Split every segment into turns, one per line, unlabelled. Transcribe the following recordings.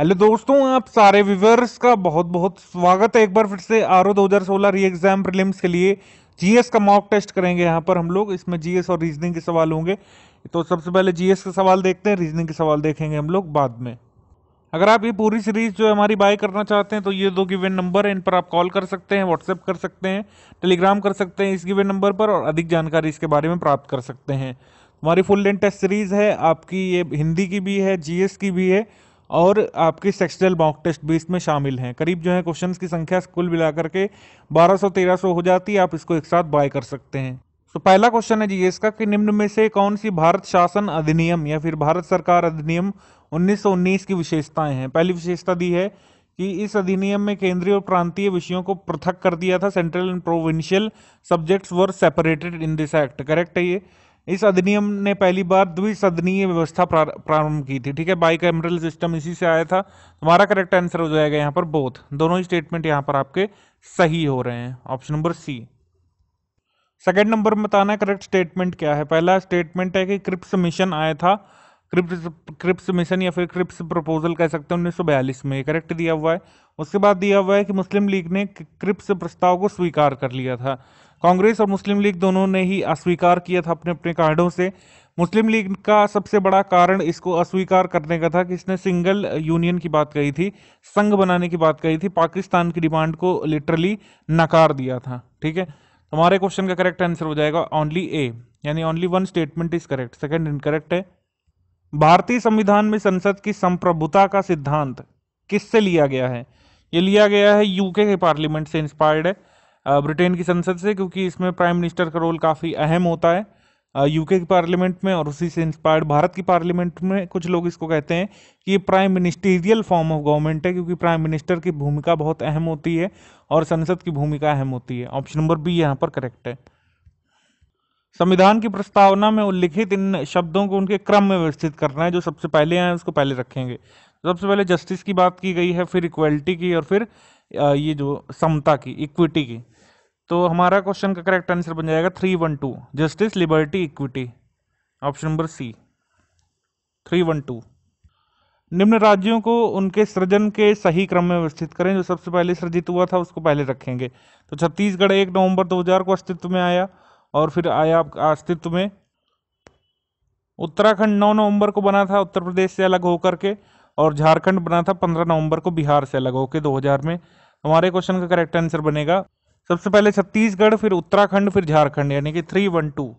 hello दोस्तों आप सारे व्यूवर्स का बहुत बहुत स्वागत है एक बार फिर से आर ओ दो हज़ार सोलह री एग्ज़ाम प्रिलिम्स के लिए जीएस का मॉक टेस्ट करेंगे यहाँ पर हम लोग इसमें जीएस और रीजनिंग के सवाल होंगे तो सबसे पहले जीएस का सवाल देखते हैं रीजनिंग के सवाल देखेंगे हम लोग बाद में अगर आप ये पूरी सीरीज़ जो हमारी बाय करना चाहते हैं तो ये दो गिवेन नंबर है इन पर आप कॉल कर सकते हैं व्हाट्सएप कर सकते हैं टेलीग्राम कर सकते हैं इस गिवेन नंबर पर और अधिक जानकारी इसके बारे में प्राप्त कर सकते हैं हमारी फुल लेंथ टेस्ट सीरीज़ है आपकी ये हिंदी की भी है जीएस की भी है और आपकी सेक्सुअल मॉक टेस्ट भी इसमें शामिल हैं करीब जो है क्वेश्चंस की संख्या कुल मिलाकर के 1200-1300 हो जाती है आप इसको एक साथ बाय कर सकते हैं तो पहला क्वेश्चन है जी इसका कि निम्न में से कौन सी भारत शासन अधिनियम या फिर भारत सरकार अधिनियम 1919 की विशेषताएं हैं पहली विशेषता दी है कि इस अधिनियम में केंद्रीय और प्रांतीय विषयों को पृथक कर दिया था central and provincial subjects were separated in this act correct है ये इस अधिनियम ने पहली बार द्विसदनीय व्यवस्था प्रारंभ की थी ठीक है बाई कैमरल सिस्टम इसी से आया था हमारा करेक्ट आंसर हो जाएगा यहाँ पर बोथ दोनों ही स्टेटमेंट यहाँ पर आपके सही हो रहे हैं option number C second number में बताना है करेक्ट स्टेटमेंट क्या है पहला स्टेटमेंट है कि क्रिप्स मिशन आया था क्रिप्स क्रिप्स मिशन या फिर क्रिप्स प्रपोजल कह सकते हैं 1942 में करेक्ट दिया हुआ है उसके बाद दिया हुआ है कि मुस्लिम लीग ने क्रिप्स प्रस्ताव को स्वीकार कर लिया था कांग्रेस और मुस्लिम लीग दोनों ने ही अस्वीकार किया था अपने अपने कार्डों से मुस्लिम लीग का सबसे बड़ा कारण इसको अस्वीकार करने का था कि इसने सिंगल यूनियन की बात कही थी संघ बनाने की बात कही थी पाकिस्तान की डिमांड को लिटरली नकार दिया था ठीक है हमारे क्वेश्चन का करेक्ट आंसर हो जाएगा ओनली ए यानी only one statement is correct second incorrect है भारतीय संविधान में संसद की संप्रभुता का सिद्धांत किससे लिया गया है ये लिया गया है यूके के पार्लियामेंट से इंस्पायर्ड है ब्रिटेन की संसद से क्योंकि इसमें प्राइम मिनिस्टर का रोल काफ़ी अहम होता है यूके की पार्लियामेंट में और उसी से इंस्पायर्ड भारत की पार्लियामेंट में कुछ लोग इसको कहते हैं कि ये prime ministerial form of government है क्योंकि प्राइम मिनिस्टर की भूमिका बहुत अहम होती है और संसद की भूमिका अहम होती है ऑप्शन नंबर बी यहाँ पर करेक्ट है संविधान की प्रस्तावना में उल्लिखित इन शब्दों को उनके क्रम में व्यवस्थित करना है जो सबसे पहले आए उसको पहले रखेंगे सबसे पहले जस्टिस की बात की गई है फिर इक्वलिटी की और फिर ये जो समता की इक्विटी की तो हमारा क्वेश्चन का करेक्ट आंसर बन जाएगा three one two justice liberty equity option number C three one two निम्न राज्यों को उनके सृजन के सही क्रम में व्यवस्थित करें जो सबसे पहले सृजित हुआ था उसको पहले रखेंगे तो छत्तीसगढ़ एक नवंबर 2000 को अस्तित्व में आया और फिर आया अस्तित्व में उत्तराखंड नौ नवंबर को बना था उत्तर प्रदेश से अलग होकर के और झारखंड बना था पंद्रह नवंबर को बिहार से अलग होकर 2000 में हमारे क्वेश्चन का करेक्ट आंसर बनेगा सबसे पहले छत्तीसगढ़ फिर उत्तराखंड फिर झारखंड यानी कि three one two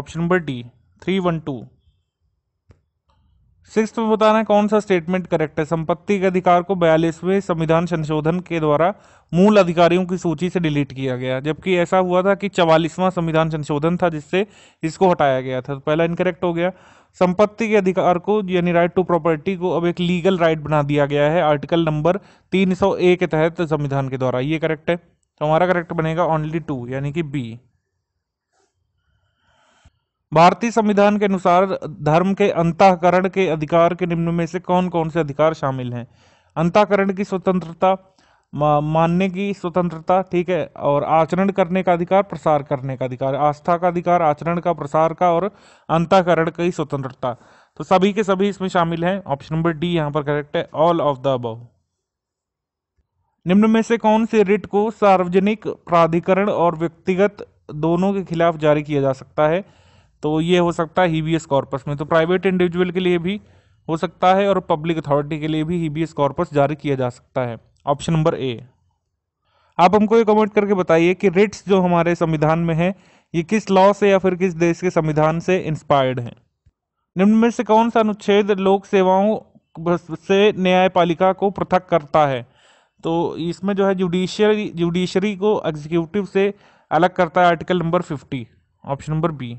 option number D three one two six में बताना है कौन सा स्टेटमेंट करेक्ट है संपत्ति के अधिकार को बयालीसवें संविधान संशोधन के द्वारा मूल अधिकारियों की सूची से डिलीट किया गया जबकि ऐसा हुआ था कि चवालीसवां संविधान संशोधन था जिससे इसको हटाया गया था तो पहला इनकरेक्ट हो गया संपत्ति के अधिकार को यानी राइट टू प्रॉपर्टी को अब एक लीगल राइट बना दिया गया है आर्टिकल नंबर 301 के तहत संविधान के द्वारा ये करेक्ट है तो हमारा करेक्ट बनेगा ओनली टू यानी कि बी भारतीय संविधान के अनुसार धर्म के अंतःकरण के अधिकार के निम्न में से कौन कौन से अधिकार शामिल हैं अंतकरण की स्वतंत्रता मानने की स्वतंत्रता ठीक है और आचरण करने का अधिकार प्रसार करने का अधिकार आस्था का अधिकार आचरण का प्रसार का और अंतकरण की स्वतंत्रता तो सभी के सभी इसमें शामिल हैं ऑप्शन नंबर डी यहाँ पर करेक्ट है ऑल ऑफ द अबव निम्न में से कौन से रिट को सार्वजनिक प्राधिकरण और व्यक्तिगत दोनों के खिलाफ जारी किया जा सकता है तो ये हो सकता है हीबीएस कॉर्पस में तो प्राइवेट इंडिविजुअल के लिए भी हो सकता है और पब्लिक अथॉरिटी के लिए भी हीबीएस कॉर्पस जारी किया जा सकता है ऑप्शन नंबर ए आप हमको ये कमेंट करके बताइए कि रिट्स जो हमारे संविधान में है ये किस लॉ से या फिर किस देश के संविधान से इंस्पायर्ड हैं निम्न में से कौन सा अनुच्छेद लोक सेवाओं से न्यायपालिका को पृथक करता है तो इसमें जो है जुडिशरी जुडिशरी को एग्जीक्यूटिव से अलग करता है article number fifty option number B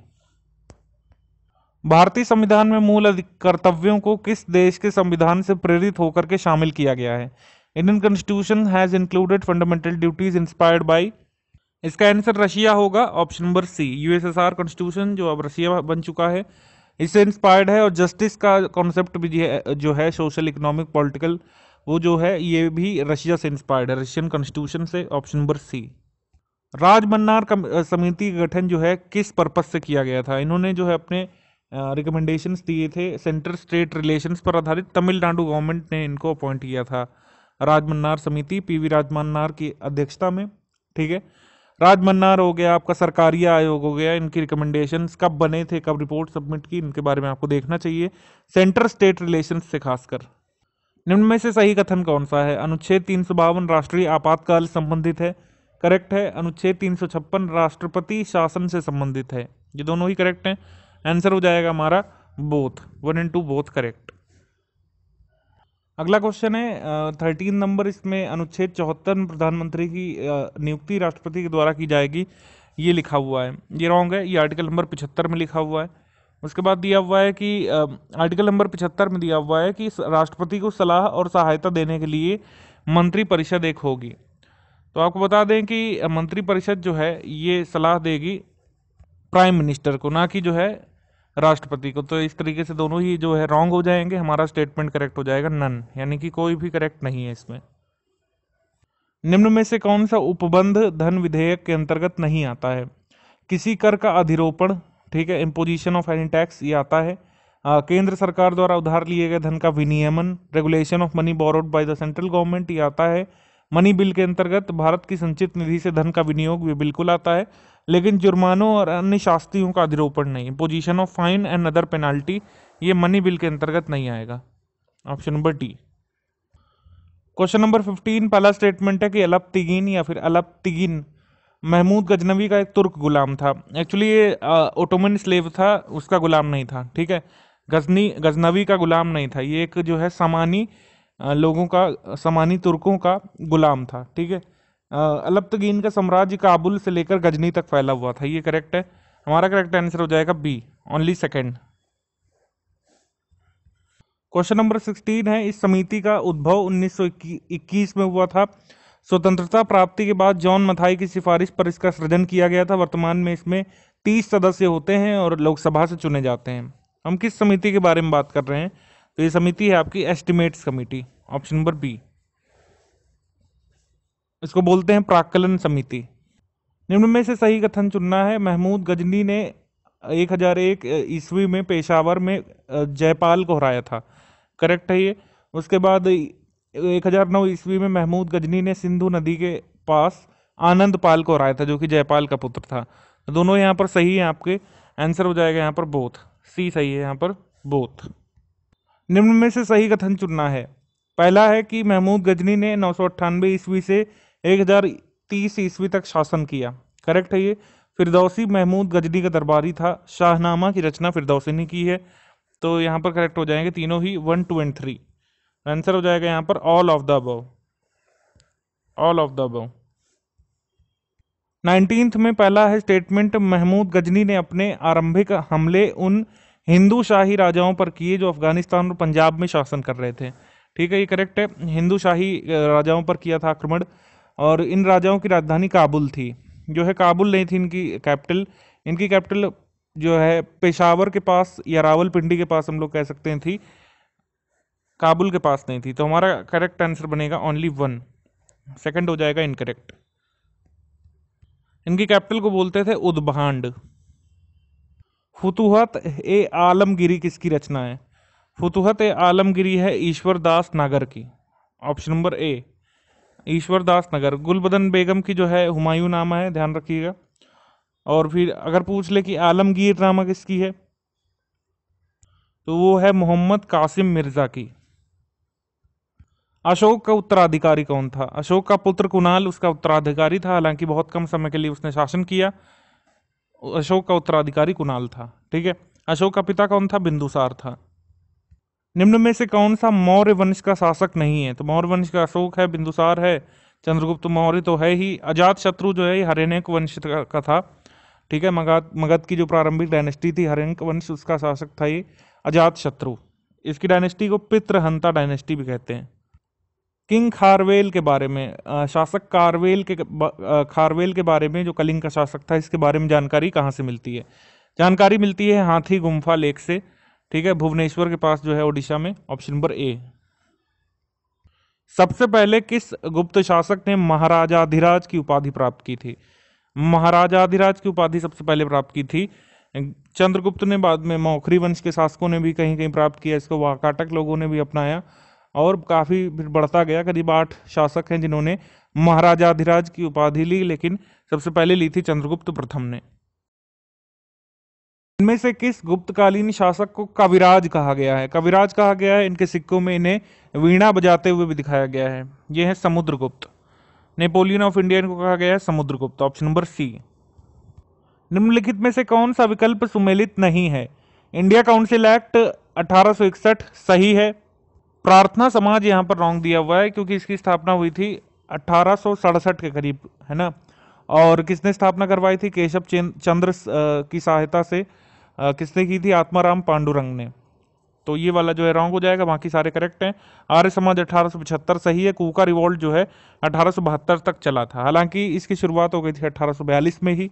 भारतीय संविधान में मूल कर्तव्यों को किस देश के संविधान से प्रेरित होकर के शामिल किया गया है Indian constitution has included fundamental duties inspired by इसका आंसर रशिया होगा option number C USSR constitution जो अब रशिया बन चुका है इससे इंस्पायर्ड है और जस्टिस का कॉन्सेप्ट भी जो है सोशल इकोनॉमिक पॉलिटिकल वो जो है ये भी रशिया से इंस्पायर्ड है रशियन कॉन्स्टिट्यूशन से ऑप्शन नंबर सी राजमन्नार समिति का गठन जो है किस पर्पज से किया गया था इन्होंने जो है अपने रिकमेंडेशंस दिए थे सेंटर स्टेट रिलेशंस पर आधारित तमिलनाडु गवर्नमेंट ने इनको अपॉइंट किया था राजमन्नार समिति पीवी राजमन्नार की अध्यक्षता में ठीक है राजमन्नार हो गया आपका सरकारी आयोग हो गया इनकी रिकमेंडेशन कब बने थे कब रिपोर्ट सबमिट की इनके बारे में आपको देखना चाहिए सेंटर स्टेट रिलेशन से खासकर निम्न में से सही कथन कौन सा है अनुच्छेद तीन राष्ट्रीय आपातकाल संबंधित है करेक्ट है अनुच्छेद तीन राष्ट्रपति शासन से संबंधित है ये दोनों ही करेक्ट हैं आंसर हो जाएगा हमारा both one in two both correct अगला क्वेश्चन है थर्टीन नंबर इसमें अनुच्छेद चौहत्तर प्रधानमंत्री की नियुक्ति राष्ट्रपति के द्वारा की जाएगी ये लिखा हुआ है ये रॉन्ग है ये आर्टिकल नंबर पिछहत्तर में लिखा हुआ है उसके बाद दिया हुआ है कि आर्टिकल नंबर पिछहत्तर में दिया हुआ है कि राष्ट्रपति को सलाह और सहायता देने के लिए मंत्रिपरिषद एक होगी तो आपको बता दें कि मंत्रिपरिषद जो है ये सलाह देगी प्राइम मिनिस्टर को ना कि जो है राष्ट्रपति को तो इस तरीके से दोनों ही जो है रॉन्ग हो जाएंगे हमारा स्टेटमेंट करेक्ट हो जाएगा नन यानी कि कोई भी करेक्ट नहीं है इसमें निम्न में से कौन सा उपबंध धन विधेयक के अंतर्गत नहीं आता है किसी कर का अधिरोपण ठीक है इम्पोजिशन ऑफ एनी टैक्स ये आता है आ, केंद्र सरकार द्वारा उधार लिए गए धन का विनियमन regulation of money borrowed by the central government ये आता है मनी बिल के अंतर्गत भारत की संचित निधि से धन का विनियोग ये बिल्कुल आता है लेकिन जुर्मानों और अन्य शास्त्रियों का अधिरोपण नहीं position of fine and other penalty ये मनी बिल के अंतर्गत नहीं आएगा option number D question number fifteen पहला स्टेटमेंट है कि अलप तिगिन या फिर अलप तिगिन महमूद गजनवी का एक तुर्क गुलाम था एक्चुअली ये ओटोमन स्लेव था उसका गुलाम नहीं था ठीक है गजनी गजनवी का गुलाम नहीं था ये एक जो है सामानी लोगों का सामानी तुर्कों का गुलाम था ठीक है अलपतगीन का साम्राज्य काबुल से लेकर गजनी तक फैला हुआ था ये करेक्ट है हमारा करेक्ट आंसर हो जाएगा B only second question number sixteen है इस समिति का उद्भव 1921 में हुआ था स्वतंत्रता प्राप्ति के बाद जॉन मथाई की सिफारिश पर इसका सृजन किया गया था वर्तमान में इसमें तीस सदस्य होते हैं और लोकसभा से चुने जाते हैं हम किस समिति के बारे में बात कर रहे हैं तो ये समिति है आपकी estimates committee option number B इसको बोलते हैं प्राकलन समिति निम्न में से सही कथन चुनना है महमूद गजनी ने एक हजार एक ईस्वी में पेशावर में जयपाल को हराया था करेक्ट है ये उसके बाद एक हजार नौ ईस्वी में महमूद गजनी ने सिंधु नदी के पास आनंद पाल को हराया था जो कि जयपाल का पुत्र था तो दोनों यहाँ पर सही है आपके आंसर हो जाएगा यहाँ पर बोथ सी सही है यहाँ पर बोथ निम्न में से सही कथन चुनना है पहला है कि महमूद गजनी ने नौ ईस्वी से एक हज़ार तीस ईस्वी तक शासन किया करेक्ट है ये फिरदौसी महमूद गजनी का दरबारी था शाहनामा की रचना फिरदौसी ने की है तो यहाँ पर करेक्ट हो जाएंगे तीनों ही one two and three answer हो जाएगा यहाँ पर all of the above all of the above nineteenth में पहला है स्टेटमेंट महमूद गजनी ने अपने आरंभिक हमले उन हिंदू शाही राजाओं पर किए जो अफगानिस्तान और पंजाब में शासन कर रहे थे ठीक है ये करेक्ट है हिंदू शाही राजाओं पर किया था आक्रमण और इन राजाओं की राजधानी काबुल थी जो है काबुल नहीं थी इनकी कैपिटल इनकी कैपिटल जो है पेशावर के पास या रावलपिंडी के पास हम लोग कह सकते हैं थी काबुल के पास नहीं थी तो हमारा करेक्ट आंसर बनेगा ओनली वन सेकंड हो जाएगा इनकरेक्ट इनकी कैपिटल को बोलते थे उदभांड फतूहत ए आलमगिरी किसकी रचना है फतूहत ए आलमगिरी है ईश्वरदास नागर की option number A Ishwardas Nagar Gulbadan Begum की जो है हुमायूं नामा है ध्यान रखिएगा और फिर अगर पूछ ले कि आलमगीर नामा किसकी है तो वो है मोहम्मद कासिम मिर्ज़ा की अशोक का उत्तराधिकारी कौन था अशोक का पुत्र कुणाल उसका उत्तराधिकारी था हालांकि बहुत कम समय के लिए उसने शासन किया अशोक का उत्तराधिकारी कुणाल था ठीक है अशोक का पिता कौन था बिंदुसार था निम्न में से कौन सा मौर्य वंश का शासक नहीं है तो मौर्य वंश का अशोक है बिंदुसार है चंद्रगुप्त मौर्य तो है ही अजात शत्रु जो है हरेनेक वंश का था ठीक है मगध मगध की जो प्रारंभिक डायनेस्टी थी हरेनेक वंश उसका शासक था ये अजात शत्रु इसकी डायनेस्टी को पितृहंता डायनेस्टी भी कहते हैं किंग खारवेल के बारे में शासक कारवेल के खारवेल के बारे में जो कलिंग का शासक था इसके बारे में जानकारी कहाँ से मिलती है जानकारी मिलती है हाथी गुम्फा लेख से ठीक है भुवनेश्वर के पास जो है ओडिशा में ऑप्शन नंबर ए सबसे पहले किस गुप्त शासक ने महाराजा अधिराज की उपाधि प्राप्त की थी महाराजाधिराज की उपाधि सबसे पहले प्राप्त की थी चंद्रगुप्त ने बाद में मौखरी वंश के शासकों ने भी कहीं कहीं प्राप्त किया इसको वाकाटक लोगों ने भी अपनाया और काफ़ी फिर बढ़ता गया करीब आठ शासक हैं जिन्होंने महाराजाधिराज की उपाधि ली लेकिन सबसे पहले ली थी चंद्रगुप्त प्रथम ने इनमें से किस गुप्तकालीन शासक को कविराज कहा गया है कविराज कहा गया है इनके सिक्कों में इन्हें वीणा बजाते हुए भी दिखाया गया है ये है समुद्रगुप्त नेपोलियन ऑफ इंडिया को कहा गया है समुद्रगुप्त ऑप्शन नंबर सी निम्नलिखित में से कौन सा विकल्प सुमेलित नहीं है इंडिया काउंसिल एक्ट 1861 सही है प्रार्थना समाज यहाँ पर रॉन्ग दिया हुआ है क्योंकि इसकी स्थापना हुई थी अठारह के करीब है ना और किसने स्थापना करवाई थी केशव चंद्र की सहायता से किसने की थी आत्माराम पांडुरंग ने तो ये वाला जो है रॉन्ग हो जाएगा बाकी सारे करेक्ट हैं आर्य समाज अठारह सही है कुका रिवॉल्ट जो है अठारह तक चला था हालांकि इसकी शुरुआत हो गई थी अठारह में ही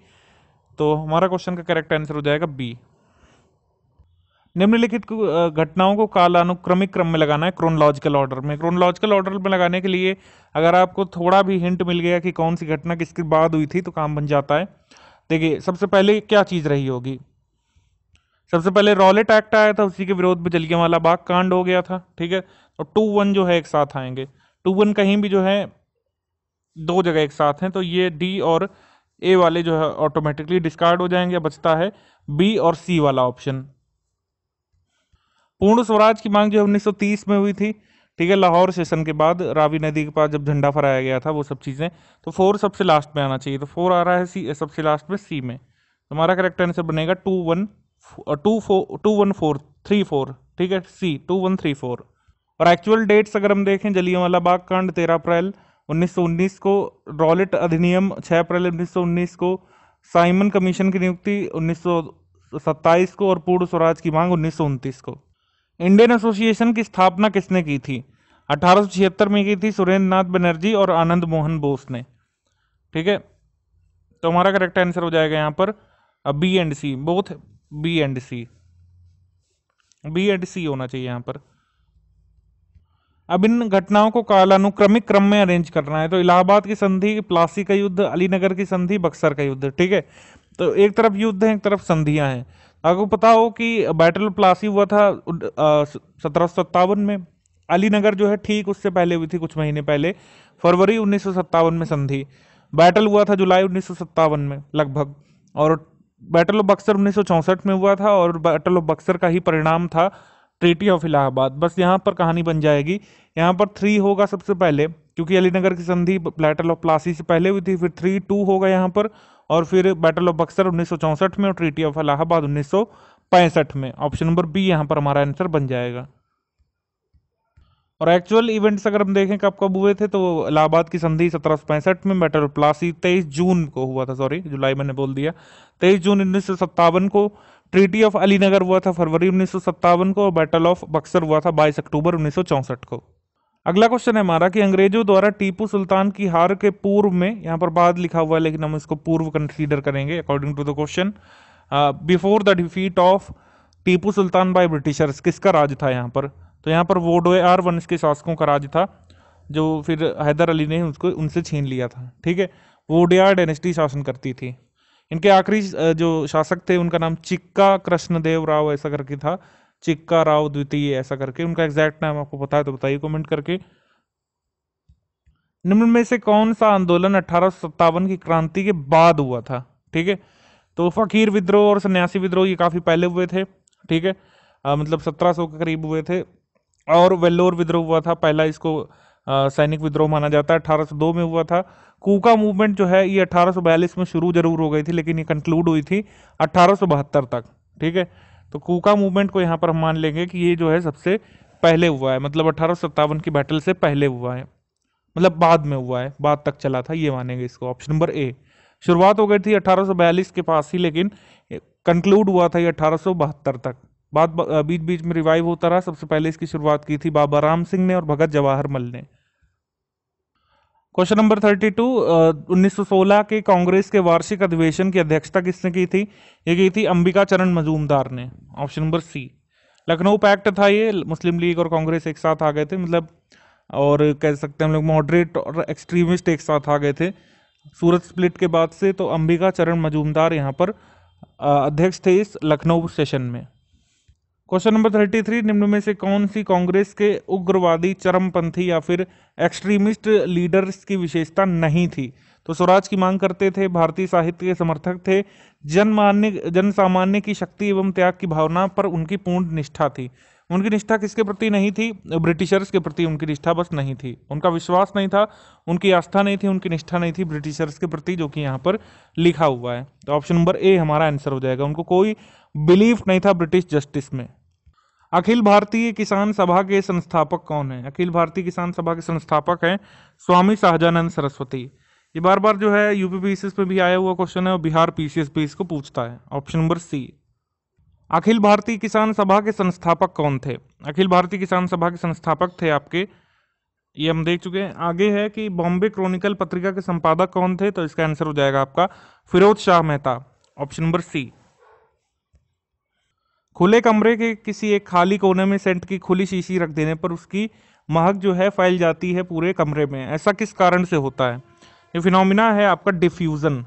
तो हमारा क्वेश्चन का करेक्ट आंसर हो जाएगा बी निम्नलिखित घटनाओं को कालानुक्रमिक क्रम में लगाना है क्रोनोलॉजिकल ऑर्डर में क्रोनोलॉजिकल ऑर्डर में लगाने के लिए अगर आपको थोड़ा भी हिंट मिल गया कि कौन सी घटना किसके बाद हुई थी तो काम बन जाता है देखिए सबसे पहले क्या चीज़ रही होगी सबसे पहले रॉलेट एक्ट आया था उसी के विरोध में वाला बाग कांड हो गया था ठीक है और टू वन जो है एक साथ आएंगे टू वन कहीं भी जो है दो जगह एक साथ हैं तो ये डी और ए वाले जो है ऑटोमेटिकली डिस्कार्ड हो जाएंगे बचता है बी और सी वाला ऑप्शन पूर्ण स्वराज की मांग जो है उन्नीस में हुई थी ठीक है लाहौर सेशन के बाद रावी नदी के पास जब झंडा फहराया गया था वो सब चीज़ें तो फोर सबसे लास्ट में आना चाहिए तो फोर आ रहा है सी सबसे लास्ट में सी में हमारा करेक्ट आंसर बनेगा two one two four two one four three four ठीक है C two one three four और एक्चुअल डेट्स अगर हम देखें जलियांवाला बाग कांड तेरह अप्रैल 1919 को रॉलेट अधिनियम 6 अप्रैल 1919 को साइमन कमीशन की नियुक्ति 1927 को और पूर्ण स्वराज की मांग उन्नीस को इंडियन एसोसिएशन की स्थापना किसने की थी अठारह में की थी सुरेंद्र नाथ बनर्जी और आनंद मोहन बोस ने ठीक है तो हमारा करेक्ट आंसर हो जाएगा यहाँ पर B and C both B and C B and C होना चाहिए यहाँ पर अब इन घटनाओं को कालानुक्रमिक क्रम में अरेंज करना है तो इलाहाबाद की संधि प्लासी का युद्ध अलीनगर की संधि बक्सर का युद्ध ठीक है तो एक तरफ युद्ध है एक तरफ संधियां हैं आपको पता हो कि बैटल प्लासी हुआ था सत्रह सत्तावन में अलीनगर जो है ठीक उससे पहले हुई थी कुछ महीने पहले फरवरी उन्नीस में संधि बैटल हुआ था जुलाई उन्नीस में लगभग और बैटल ऑफ बक्सर उन्नीस में हुआ था और बैटल ऑफ बक्सर का ही परिणाम था ट्रीटी ऑफ इलाहाबाद बस यहाँ पर कहानी बन जाएगी यहाँ पर थ्री होगा सबसे पहले क्योंकि अलीनगर की संधि बैटल ऑफ प्लासी से पहले हुई थी फिर थ्री टू होगा यहाँ पर और फिर बैटल ऑफ बक्सर उन्नीस में और ट्रीटी ऑफ इलाहाबाद उन्नीस में ऑप्शन नंबर बी यहाँ पर हमारा आंसर बन जाएगा और एक्चुअल इवेंट्स अगर हम देखें कब कब हुए थे तो इलाहाबाद की संधि सत्रह में ऑफ प्लासी तेईस जून को हुआ था सॉरी जुलाई मैंने बोल दिया तेईस जून उन्नीस को ट्रीटी ऑफ अलीनगर हुआ था फरवरी उन्नीस को और बैटल ऑफ बक्सर हुआ था बाईस अक्टूबर उन्नीस को अगला क्वेश्चन है हमारा कि अंग्रेजों द्वारा टीपू सुल्तान की हार के पूर्व में यहाँ पर बाद लिखा हुआ है लेकिन हम इसको पूर्व कंसिडर करेंगे according to the question before the defeat of Tipu Sultan by Britishers किसका राज था यहाँ पर तो यहाँ पर आर वंश के शासकों का राज था जो फिर हैदर अली ने उसको उनसे छीन लिया था ठीक है वोडोयार डेनेस्टी शासन करती थी इनके आखिरी जो शासक थे उनका नाम चिक्का कृष्णदेव राव ऐसा करके था चिक्का राव द्वितीय ऐसा करके उनका एग्जैक्ट नाम आपको पता है तो बताइए कमेंट करके निम्न में से कौन सा आंदोलन अठारह की क्रांति के बाद हुआ था ठीक है तो फकीर विद्रोह और सन्यासी विद्रोह ये काफ़ी पहले हुए थे ठीक है मतलब 1700 के करीब हुए थे और वेल्लोर विद्रोह हुआ था पहला इसको सैनिक विद्रोह माना जाता है 1802 में हुआ था कूका मूवमेंट जो है ये 1842 में शुरू जरूर हो गई थी लेकिन ये कंक्लूड हुई थी बहत्तर तक ठीक है तो कूका मूवमेंट को यहाँ पर हम मान लेंगे कि ये जो है सबसे पहले हुआ है मतलब अठारह की बैटल से पहले हुआ है मतलब बाद में हुआ है बाद तक चला था ये मानेंगे इसको ऑप्शन नंबर ए शुरुआत हो गई थी 1842 के पास ही लेकिन कंक्लूड हुआ था ये अठारह तक बाद बीच बीच में रिवाइव होता रहा सबसे पहले इसकी शुरुआत की थी बाबा राम सिंह ने और भगत जवाहर मल ने क्वेश्चन नंबर थर्टी टू उन्नीस के कांग्रेस के वार्षिक अधिवेशन की अध्यक्षता किसने की थी ये की थी अंबिका चरण मजूमदार ने option number C Lucknow pact था ये मुस्लिम लीग और कांग्रेस एक साथ आ गए थे मतलब और कह सकते हैं हम लोग मॉडरेट और एक्सट्रीमिस्ट एक साथ आ गए थे सूरत स्प्लिट के बाद से तो अंबिका चरण मजूमदार यहाँ पर अध्यक्ष थे इस लखनऊ सेशन में क्वेश्चन नंबर थर्टी थ्री निम्न में से कौन सी कांग्रेस के उग्रवादी चरमपंथी या फिर एक्सट्रीमिस्ट लीडर्स की विशेषता नहीं थी तो स्वराज की मांग करते थे भारतीय साहित्य के समर्थक थे जनमान्य जन सामान्य की शक्ति एवं त्याग की भावना पर उनकी पूर्ण निष्ठा थी उनकी निष्ठा किसके प्रति नहीं थी ब्रिटिशर्स के प्रति उनकी निष्ठा बस नहीं थी उनका विश्वास नहीं था उनकी आस्था नहीं थी उनकी निष्ठा नहीं थी ब्रिटिशर्स के प्रति जो कि यहाँ पर लिखा हुआ है तो ऑप्शन नंबर ए हमारा आंसर हो जाएगा उनको कोई बिलीफ नहीं था ब्रिटिश जस्टिस में अखिल भारतीय किसान सभा के संस्थापक कौन है अखिल भारतीय किसान सभा के संस्थापक हैं स्वामी शाहजानंद सरस्वती ये बार बार जो है यूपी पीसीएस पे भी आया हुआ क्वेश्चन है और बिहार पीसीएस भी इसको पूछता है ऑप्शन नंबर सी अखिल भारतीय किसान सभा के संस्थापक कौन थे अखिल भारतीय किसान सभा के संस्थापक थे आपके ये हम देख चुके हैं आगे है कि बॉम्बे क्रॉनिकल पत्रिका के संपादक कौन थे तो इसका आंसर हो जाएगा आपका Firoz Shah Mehta option number C खुले कमरे के किसी एक खाली कोने में सेंट की खुली शीशी रख देने पर उसकी महक जो है फैल जाती है पूरे कमरे में ऐसा किस कारण से होता है ये फिनोमिना है आपका डिफ्यूज़न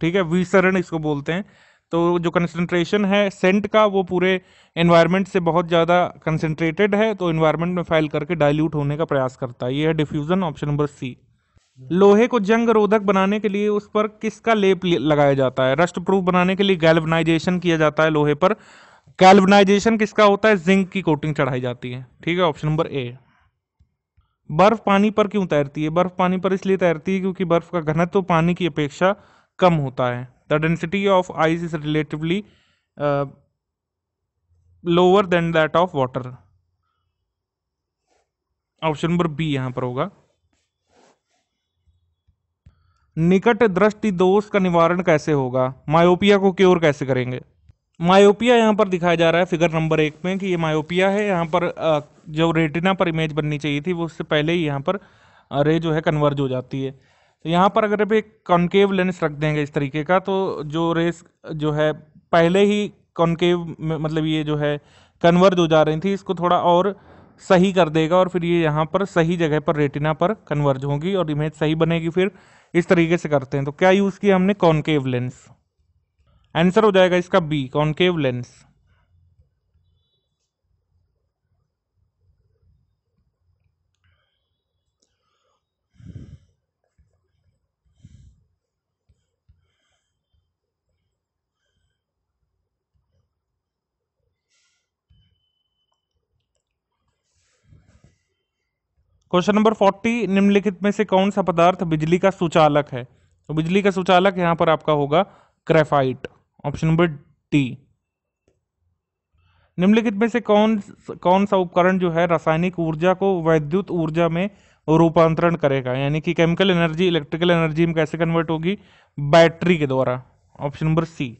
ठीक है विसरण इसको बोलते हैं तो जो कंसनट्रेशन है सेंट का वो पूरे इन्वायरमेंट से बहुत ज़्यादा कंसनट्रेटेड है तो इन्वायरमेंट में फैल करके डाइल्यूट होने का प्रयास करता है ये है डिफ्यूज़न ऑप्शन नंबर सी लोहे को जंग रोधक बनाने के लिए उस पर किसका लेप लगाया जाता है रस्ट प्रूफ बनाने के लिए गैल्वनाइजेशन किया जाता है लोहे पर कैल्बनाइजेशन किसका होता है जिंक की कोटिंग चढ़ाई जाती है ठीक है ऑप्शन नंबर ए बर्फ पानी पर क्यों तैरती है बर्फ पानी पर इसलिए तैरती है क्योंकि बर्फ का घनत्व तो पानी की अपेक्षा कम होता है the density of ice is relatively lower than that of water option number B यहां पर होगा निकट दृष्टि दोष का निवारण कैसे होगा मायोपिया को क्योर कैसे करेंगे मायोपिया यहाँ पर दिखाया जा रहा है फिगर नंबर एक में कि ये मायोपिया है यहाँ पर जो रेटिना पर इमेज बननी चाहिए थी वो उससे पहले ही यहाँ पर रे जो है कन्वर्ज हो जाती है तो यहाँ पर अगर आप एक कॉन्केव लेंस रख देंगे इस तरीके का तो जो रेस जो है पहले ही कॉन्केव मतलब ये जो है कन्वर्ज हो जा रही थी इसको थोड़ा और सही कर देगा और फिर ये यहाँ पर सही जगह पर रेटिना पर कन्वर्ज होगी और इमेज सही बनेगी फिर इस तरीके से करते हैं तो क्या यूज़ किया हमने कॉन्केव लेंस आंसर हो जाएगा इसका B concave lens question number forty निम्नलिखित में से कौन सा पदार्थ बिजली का सुचालक है तो बिजली का सुचालक यहां पर आपका होगा क्रेफाइट ऑप्शन नंबर डी निम्नलिखित में से कौन कौन सा उपकरण जो है रासायनिक ऊर्जा को वैद्युत ऊर्जा में रूपांतरण करेगा यानी कि केमिकल एनर्जी इलेक्ट्रिकल एनर्जी में कैसे कन्वर्ट होगी बैटरी के द्वारा ऑप्शन नंबर सी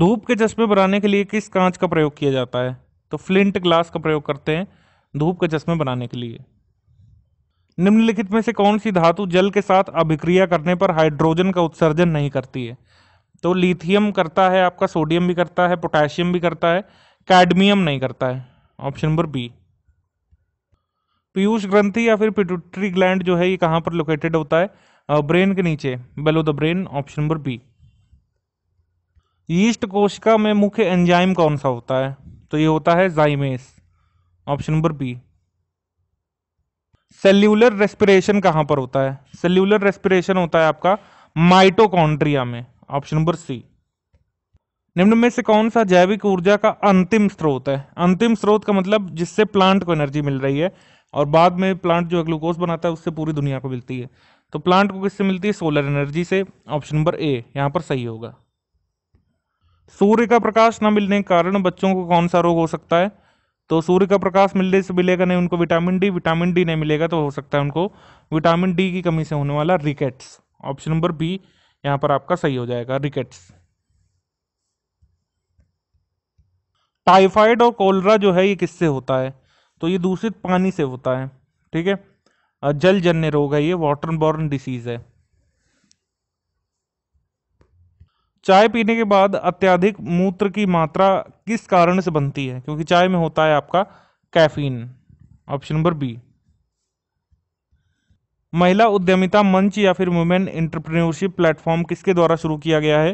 धूप के चश्मे बनाने के लिए किस कांच का प्रयोग किया जाता है तो फ्लिंट ग्लास का प्रयोग करते हैं धूप के चश्मे बनाने के लिए निम्नलिखित में से कौन सी धातु जल के साथ अभिक्रिया करने पर हाइड्रोजन का उत्सर्जन नहीं करती है तो लिथियम करता है आपका सोडियम भी करता है पोटेशियम भी करता है कैडमियम नहीं करता है ऑप्शन नंबर बी पीयूष ग्रंथि या फिर पिटूट्री ग्लैंड जो है ये कहां पर लोकेटेड होता है ब्रेन के नीचे below the brain option number B yeast कोशिका में मुख्य एंजाइम कौन सा होता है तो ये होता है zymase option number B cellular respiration कहां पर होता है सेल्यूलर रेस्पिरेशन होता है आपका माइटोकॉन्ड्रिया में ऑप्शन नंबर सी निम्न में से कौन सा जैविक ऊर्जा का अंतिम स्रोत है अंतिम स्रोत का मतलब जिससे प्लांट को एनर्जी मिल रही है और बाद में प्लांट जो ग्लूकोज बनाता है उससे पूरी दुनिया को मिलती है तो प्लांट को किससे मिलती है सोलर एनर्जी से ऑप्शन नंबर ए यहां पर सही होगा सूर्य का प्रकाश ना मिलने के कारण बच्चों को कौन सा रोग हो सकता है तो सूर्य का प्रकाश मिलने से मिलेगा नहीं उनको विटामिन डी विटामिन डी नहीं मिलेगा तो हो सकता है उनको विटामिन डी की कमी से होने वाला रिकेट्स ऑप्शन नंबर बी यहाँ पर आपका सही हो जाएगा रिकेट्स टाइफाइड और कोलरा जो है ये किससे होता है तो ये दूषित पानी से होता है ठीक है जल जन्य रोग है ये वाटर बॉर्न डिसीज है चाय पीने के बाद अत्याधिक मूत्र की मात्रा किस कारण से बनती है क्योंकि चाय में होता है आपका कैफीन ऑप्शन नंबर बी महिला उद्यमिता मंच या फिर वुमेन एंटरप्रेन्योरशिप प्लेटफॉर्म किसके द्वारा शुरू किया गया है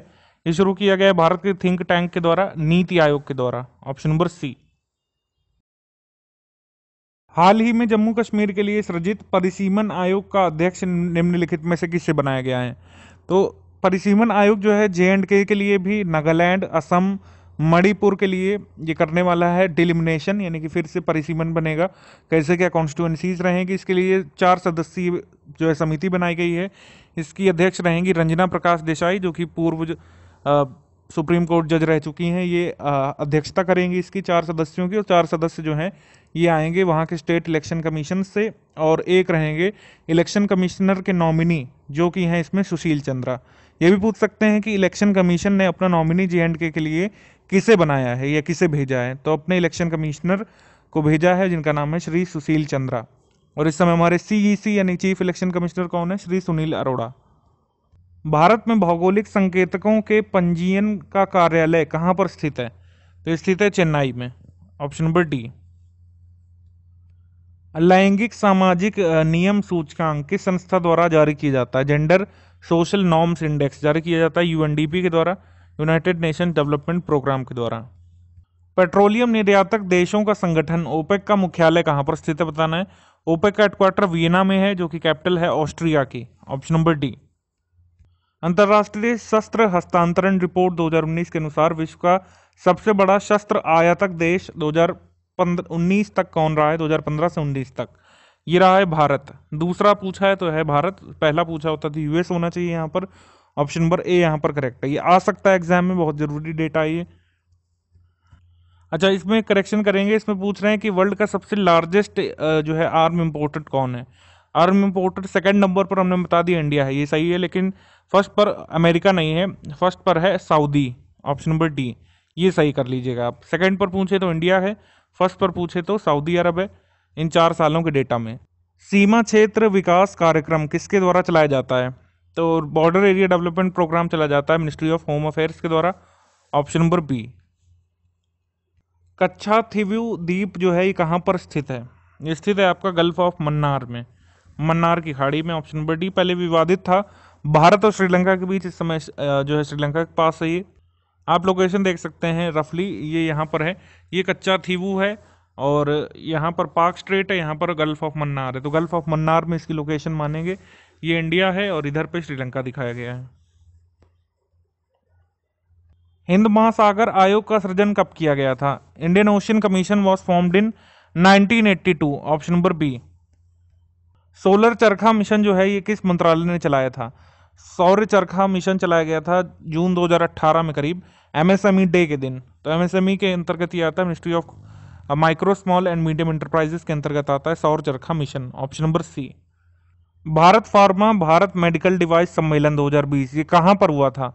ये शुरू किया गया है भारत के थिंक टैंक के द्वारा नीति आयोग के द्वारा ऑप्शन नंबर सी हाल ही में जम्मू कश्मीर के लिए सृजित परिसीमन आयोग का अध्यक्ष निम्नलिखित में से किससे बनाया गया है तो परिसीमन आयोग जो है जे एंड के लिए भी नागालैंड असम मणिपुर के लिए ये करने वाला है डिलिमिनेशन यानी कि फिर से परिसीमन बनेगा कैसे क्या कॉन्स्टिट्युएंसीज रहेंगी इसके लिए चार सदस्यीय जो है समिति बनाई गई है इसकी अध्यक्ष रहेंगी रंजना प्रकाश देसाई जो कि पूर्व जो, आ, सुप्रीम कोर्ट जज रह चुकी हैं ये अध्यक्षता करेंगी इसकी चार सदस्यों की और चार सदस्य जो हैं ये आएंगे वहाँ के स्टेट इलेक्शन कमीशन से और एक रहेंगे इलेक्शन कमिश्नर के नॉमिनी जो कि हैं इसमें सुशील चंद्रा ये भी पूछ सकते हैं कि इलेक्शन कमीशन ने अपना नॉमिनी जे एंड के लिए किसे बनाया है या किसे भेजा है तो अपने इलेक्शन कमिश्नर को भेजा है जिनका नाम है श्री सुशील चंद्रा और इस समय हमारे सीईसी e यानी चीफ इलेक्शन कमिश्नर कौन है श्री सुनील अरोड़ा भारत में भौगोलिक संकेतकों के पंजीयन का कार्यालय कहाँ पर स्थित है तो स्थित है चेन्नई में ऑप्शन नंबर डी लैंगिक सामाजिक नियम सूचकांक किस संस्था द्वारा जारी किया जाता है जेंडर सोशल नॉर्म्स इंडेक्स जारी किया जाता है यूएनडीपी के द्वारा यूनाइटेड नेशन डेवलपमेंट प्रोग्राम के द्वारा पेट्रोलियम निर्यातक देशों का संगठन ओपेक का मुख्यालय कहाँ पर स्थित है बताना है ओपेक का हेडक्वार्टर वियना में है जो कि कैपिटल है ऑस्ट्रिया की ऑप्शन नंबर डी अंतर्राष्ट्रीय शस्त्र हस्तांतरण रिपोर्ट 2019 के अनुसार विश्व का सबसे बड़ा शस्त्र आयातक देश 2019 तक कौन रहा है 2015 से 19 तक ये रहा है भारत दूसरा पूछा है तो है भारत पहला पूछा होता था तो यूएस होना चाहिए यहाँ पर ऑप्शन नंबर ए यहाँ पर करेक्ट है ये आ सकता है एग्जाम में बहुत ज़रूरी डेटा है ये अच्छा इसमें करेक्शन करेंगे इसमें पूछ रहे हैं कि वर्ल्ड का सबसे लार्जेस्ट जो है आर्म इम्पोर्टेड कौन है आर्म इम्पोर्टेड सेकेंड नंबर पर हमने बता दिया इंडिया है ये सही है लेकिन फर्स्ट पर अमेरिका नहीं है फर्स्ट पर है सऊदी ऑप्शन नंबर डी ये सही कर लीजिएगा आप सेकेंड पर पूछे तो इंडिया है फर्स्ट पर पूछे तो सऊदी अरब है इन चार सालों के डेटा में सीमा क्षेत्र विकास कार्यक्रम किसके द्वारा चलाया जाता है तो बॉर्डर एरिया डेवलपमेंट प्रोग्राम चला जाता है मिनिस्ट्री ऑफ होम अफेयर्स के द्वारा ऑप्शन नंबर बी कच्छा थिव्यू द्वीप जो है ये कहाँ पर स्थित है स्थित है आपका गल्फ ऑफ मन्नार में मन्नार की खाड़ी में ऑप्शन नंबर डी पहले विवादित था भारत और श्रीलंका के बीच इस समय जो है श्रीलंका के पास है ये आप लोकेशन देख सकते हैं रफली ये यहाँ पर है ये कच्चा थीवू है और यहाँ पर पार्क स्ट्रेट है यहाँ पर गल्फ ऑफ मन्नार है तो गल्फ ऑफ मन्नार में इसकी लोकेशन मानेंगे ये इंडिया है और इधर पे श्रीलंका दिखाया गया है हिंद महासागर आयोग का सृजन कब किया गया था Indian ocean commission was formed in 1982 option number B solar charkha mission जो है ये किस मंत्रालय ने चलाया था सौर चरखा मिशन चलाया गया था जून 2018 में करीब एमएसएमई e डे के दिन तो एमएसएमई e के अंतर्गत ये आता है ministry of micro small and medium enterprises के अंतर्गत आता है सौर चरखा mission option number C Bharat pharma Bharat medical device सम्मेलन 2020 ये कहाँ पर हुआ था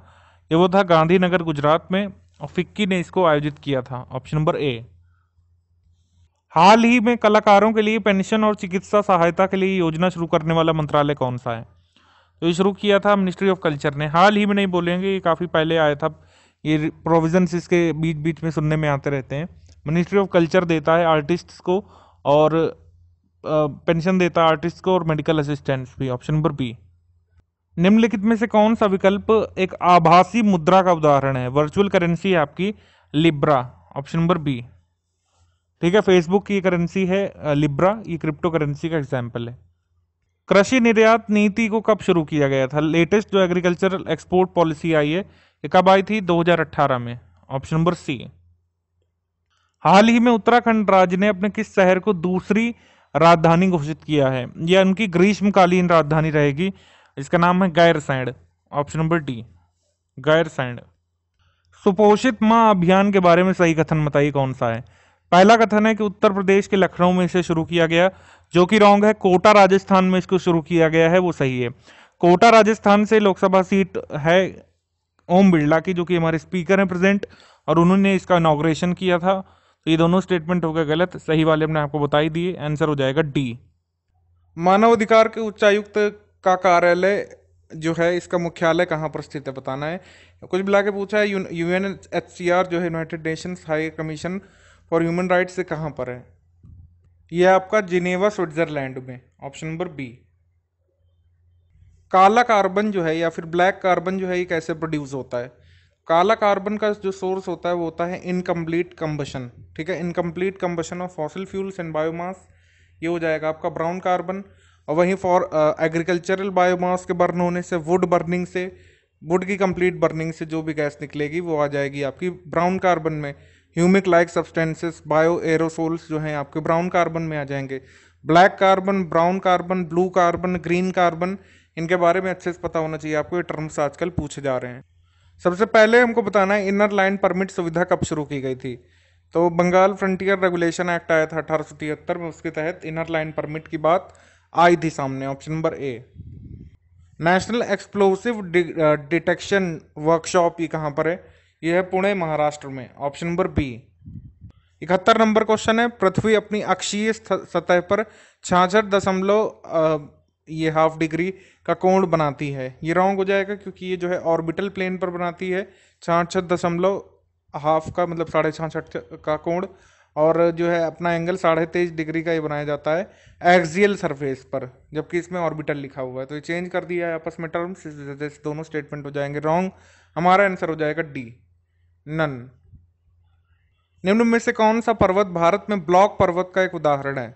ये वो था गांधीनगर गुजरात में और फिक्की ने इसको आयोजित किया था ऑप्शन नंबर ए हाल ही में कलाकारों के लिए पेंशन और चिकित्सा सहायता के लिए योजना शुरू करने वाला मंत्रालय कौन सा है तो ये शुरू किया था मिनिस्ट्री ऑफ कल्चर ने हाल ही में नहीं बोलेंगे ये काफ़ी पहले आया था ये प्रोविजंस इसके बीच बीच में सुनने में आते रहते हैं मिनिस्ट्री ऑफ कल्चर देता है आर्टिस्ट्स को और पेंशन देता आर्टिस्ट को और मेडिकल असिस्टेंट्स भी ऑप्शन नंबर बी निम्नलिखित में से कौन सा विकल्प एक आभासी मुद्रा का उदाहरण है वर्चुअल करेंसी है आपकी लिब्रा ऑप्शन नंबर बी ठीक है फेसबुक की करेंसी है लिब्रा ये क्रिप्टो करेंसी का एग्जाम्पल है कृषि निर्यात नीति को कब शुरू किया गया था लेटेस्ट जो एग्रीकल्चरल एक्सपोर्ट पॉलिसी आई है ये कब आई थी 2018 में ऑप्शन नंबर सी हाल ही में उत्तराखंड राज्य ने अपने किस शहर को दूसरी राजधानी घोषित किया है यह उनकी ग्रीष्मकालीन राजधानी रहेगी इसका नाम है Gairsain option number D Gairsain सुपोषित माँ अभियान के बारे में सही कथन बताइए कौन सा है पहला कथन है कि उत्तर प्रदेश के लखनऊ में इसे शुरू किया गया जो कि रॉन्ग है कोटा राजस्थान में इसको शुरू किया गया है वो सही है कोटा राजस्थान से लोकसभा सीट है ओम बिरला की जो कि हमारे स्पीकर हैं प्रेजेंट और उन्होंने इसका इनाग्रेशन किया था तो ये दोनों स्टेटमेंट हो गए गलत सही वाले हमने आपको बता ही दिए आंसर हो जाएगा डी
मानवाधिकार के उच्चायुक्त का कार्यालय जो है इसका मुख्यालय कहाँ पर स्थित है बताना है कुछ बुला के पूछा है U N H C R जो है United Nations high commission for human rights से कहाँ पर है यह आपका जिनेवा स्विट्जरलैंड में ऑप्शन नंबर बी काला कार्बन जो है या फिर ब्लैक कार्बन जो है ये कैसे प्रोड्यूस होता है काला कार्बन का जो सोर्स होता है वो होता है इनकम्प्लीट कम्बशन ठीक है incomplete combustion of fossil fuels and biomass ये हो जाएगा आपका ब्राउन कार्बन और वहीं फॉर एग्रीकल्चरल बायोमास के बर्न होने से वुड बर्निंग से वुड की कंप्लीट बर्निंग से जो भी गैस निकलेगी वो आ जाएगी आपकी ब्राउन कार्बन में humic like substances bio aerosols जो हैं आपके ब्राउन कार्बन में आ जाएंगे black carbon brown carbon blue carbon green carbon इनके बारे में अच्छे से पता होना चाहिए आपको ये टर्म्स आजकल पूछे जा रहे हैं सबसे पहले हमको बताना है इनर लाइन परमिट सुविधा कब शुरू की गई थी तो बंगाल फ्रंटियर रेगुलेशन एक्ट आया था अठारह में उसके तहत इनर लाइन परमिट की बात आई थी सामने option number A national explosive detection workshop ये कहाँ पर है यह है पुणे महाराष्ट्र में ऑप्शन नंबर बी इकहत्तर नंबर क्वेश्चन है पृथ्वी अपनी अक्षीय सतह पर छियासठ दशमलव uh, ये हाफ डिग्री का कोण बनाती है ये रॉन्ग हो जाएगा क्योंकि ये जो है ऑर्बिटल प्लेन पर बनाती है छाछठ दशमलव हाफ का मतलब साढ़े छाछठ का कोण और जो है अपना एंगल साढ़े तेईस डिग्री का ये बनाया जाता है एक्सियल सरफेस पर जबकि इसमें ऑर्बिटल लिखा हुआ है तो ये चेंज कर दिया है आपस में टर्म्स दोनों स्टेटमेंट हो जाएंगे रॉन्ग हमारा आंसर हो जाएगा डी नन निम्न में से कौन सा पर्वत भारत में ब्लॉक पर्वत का एक उदाहरण है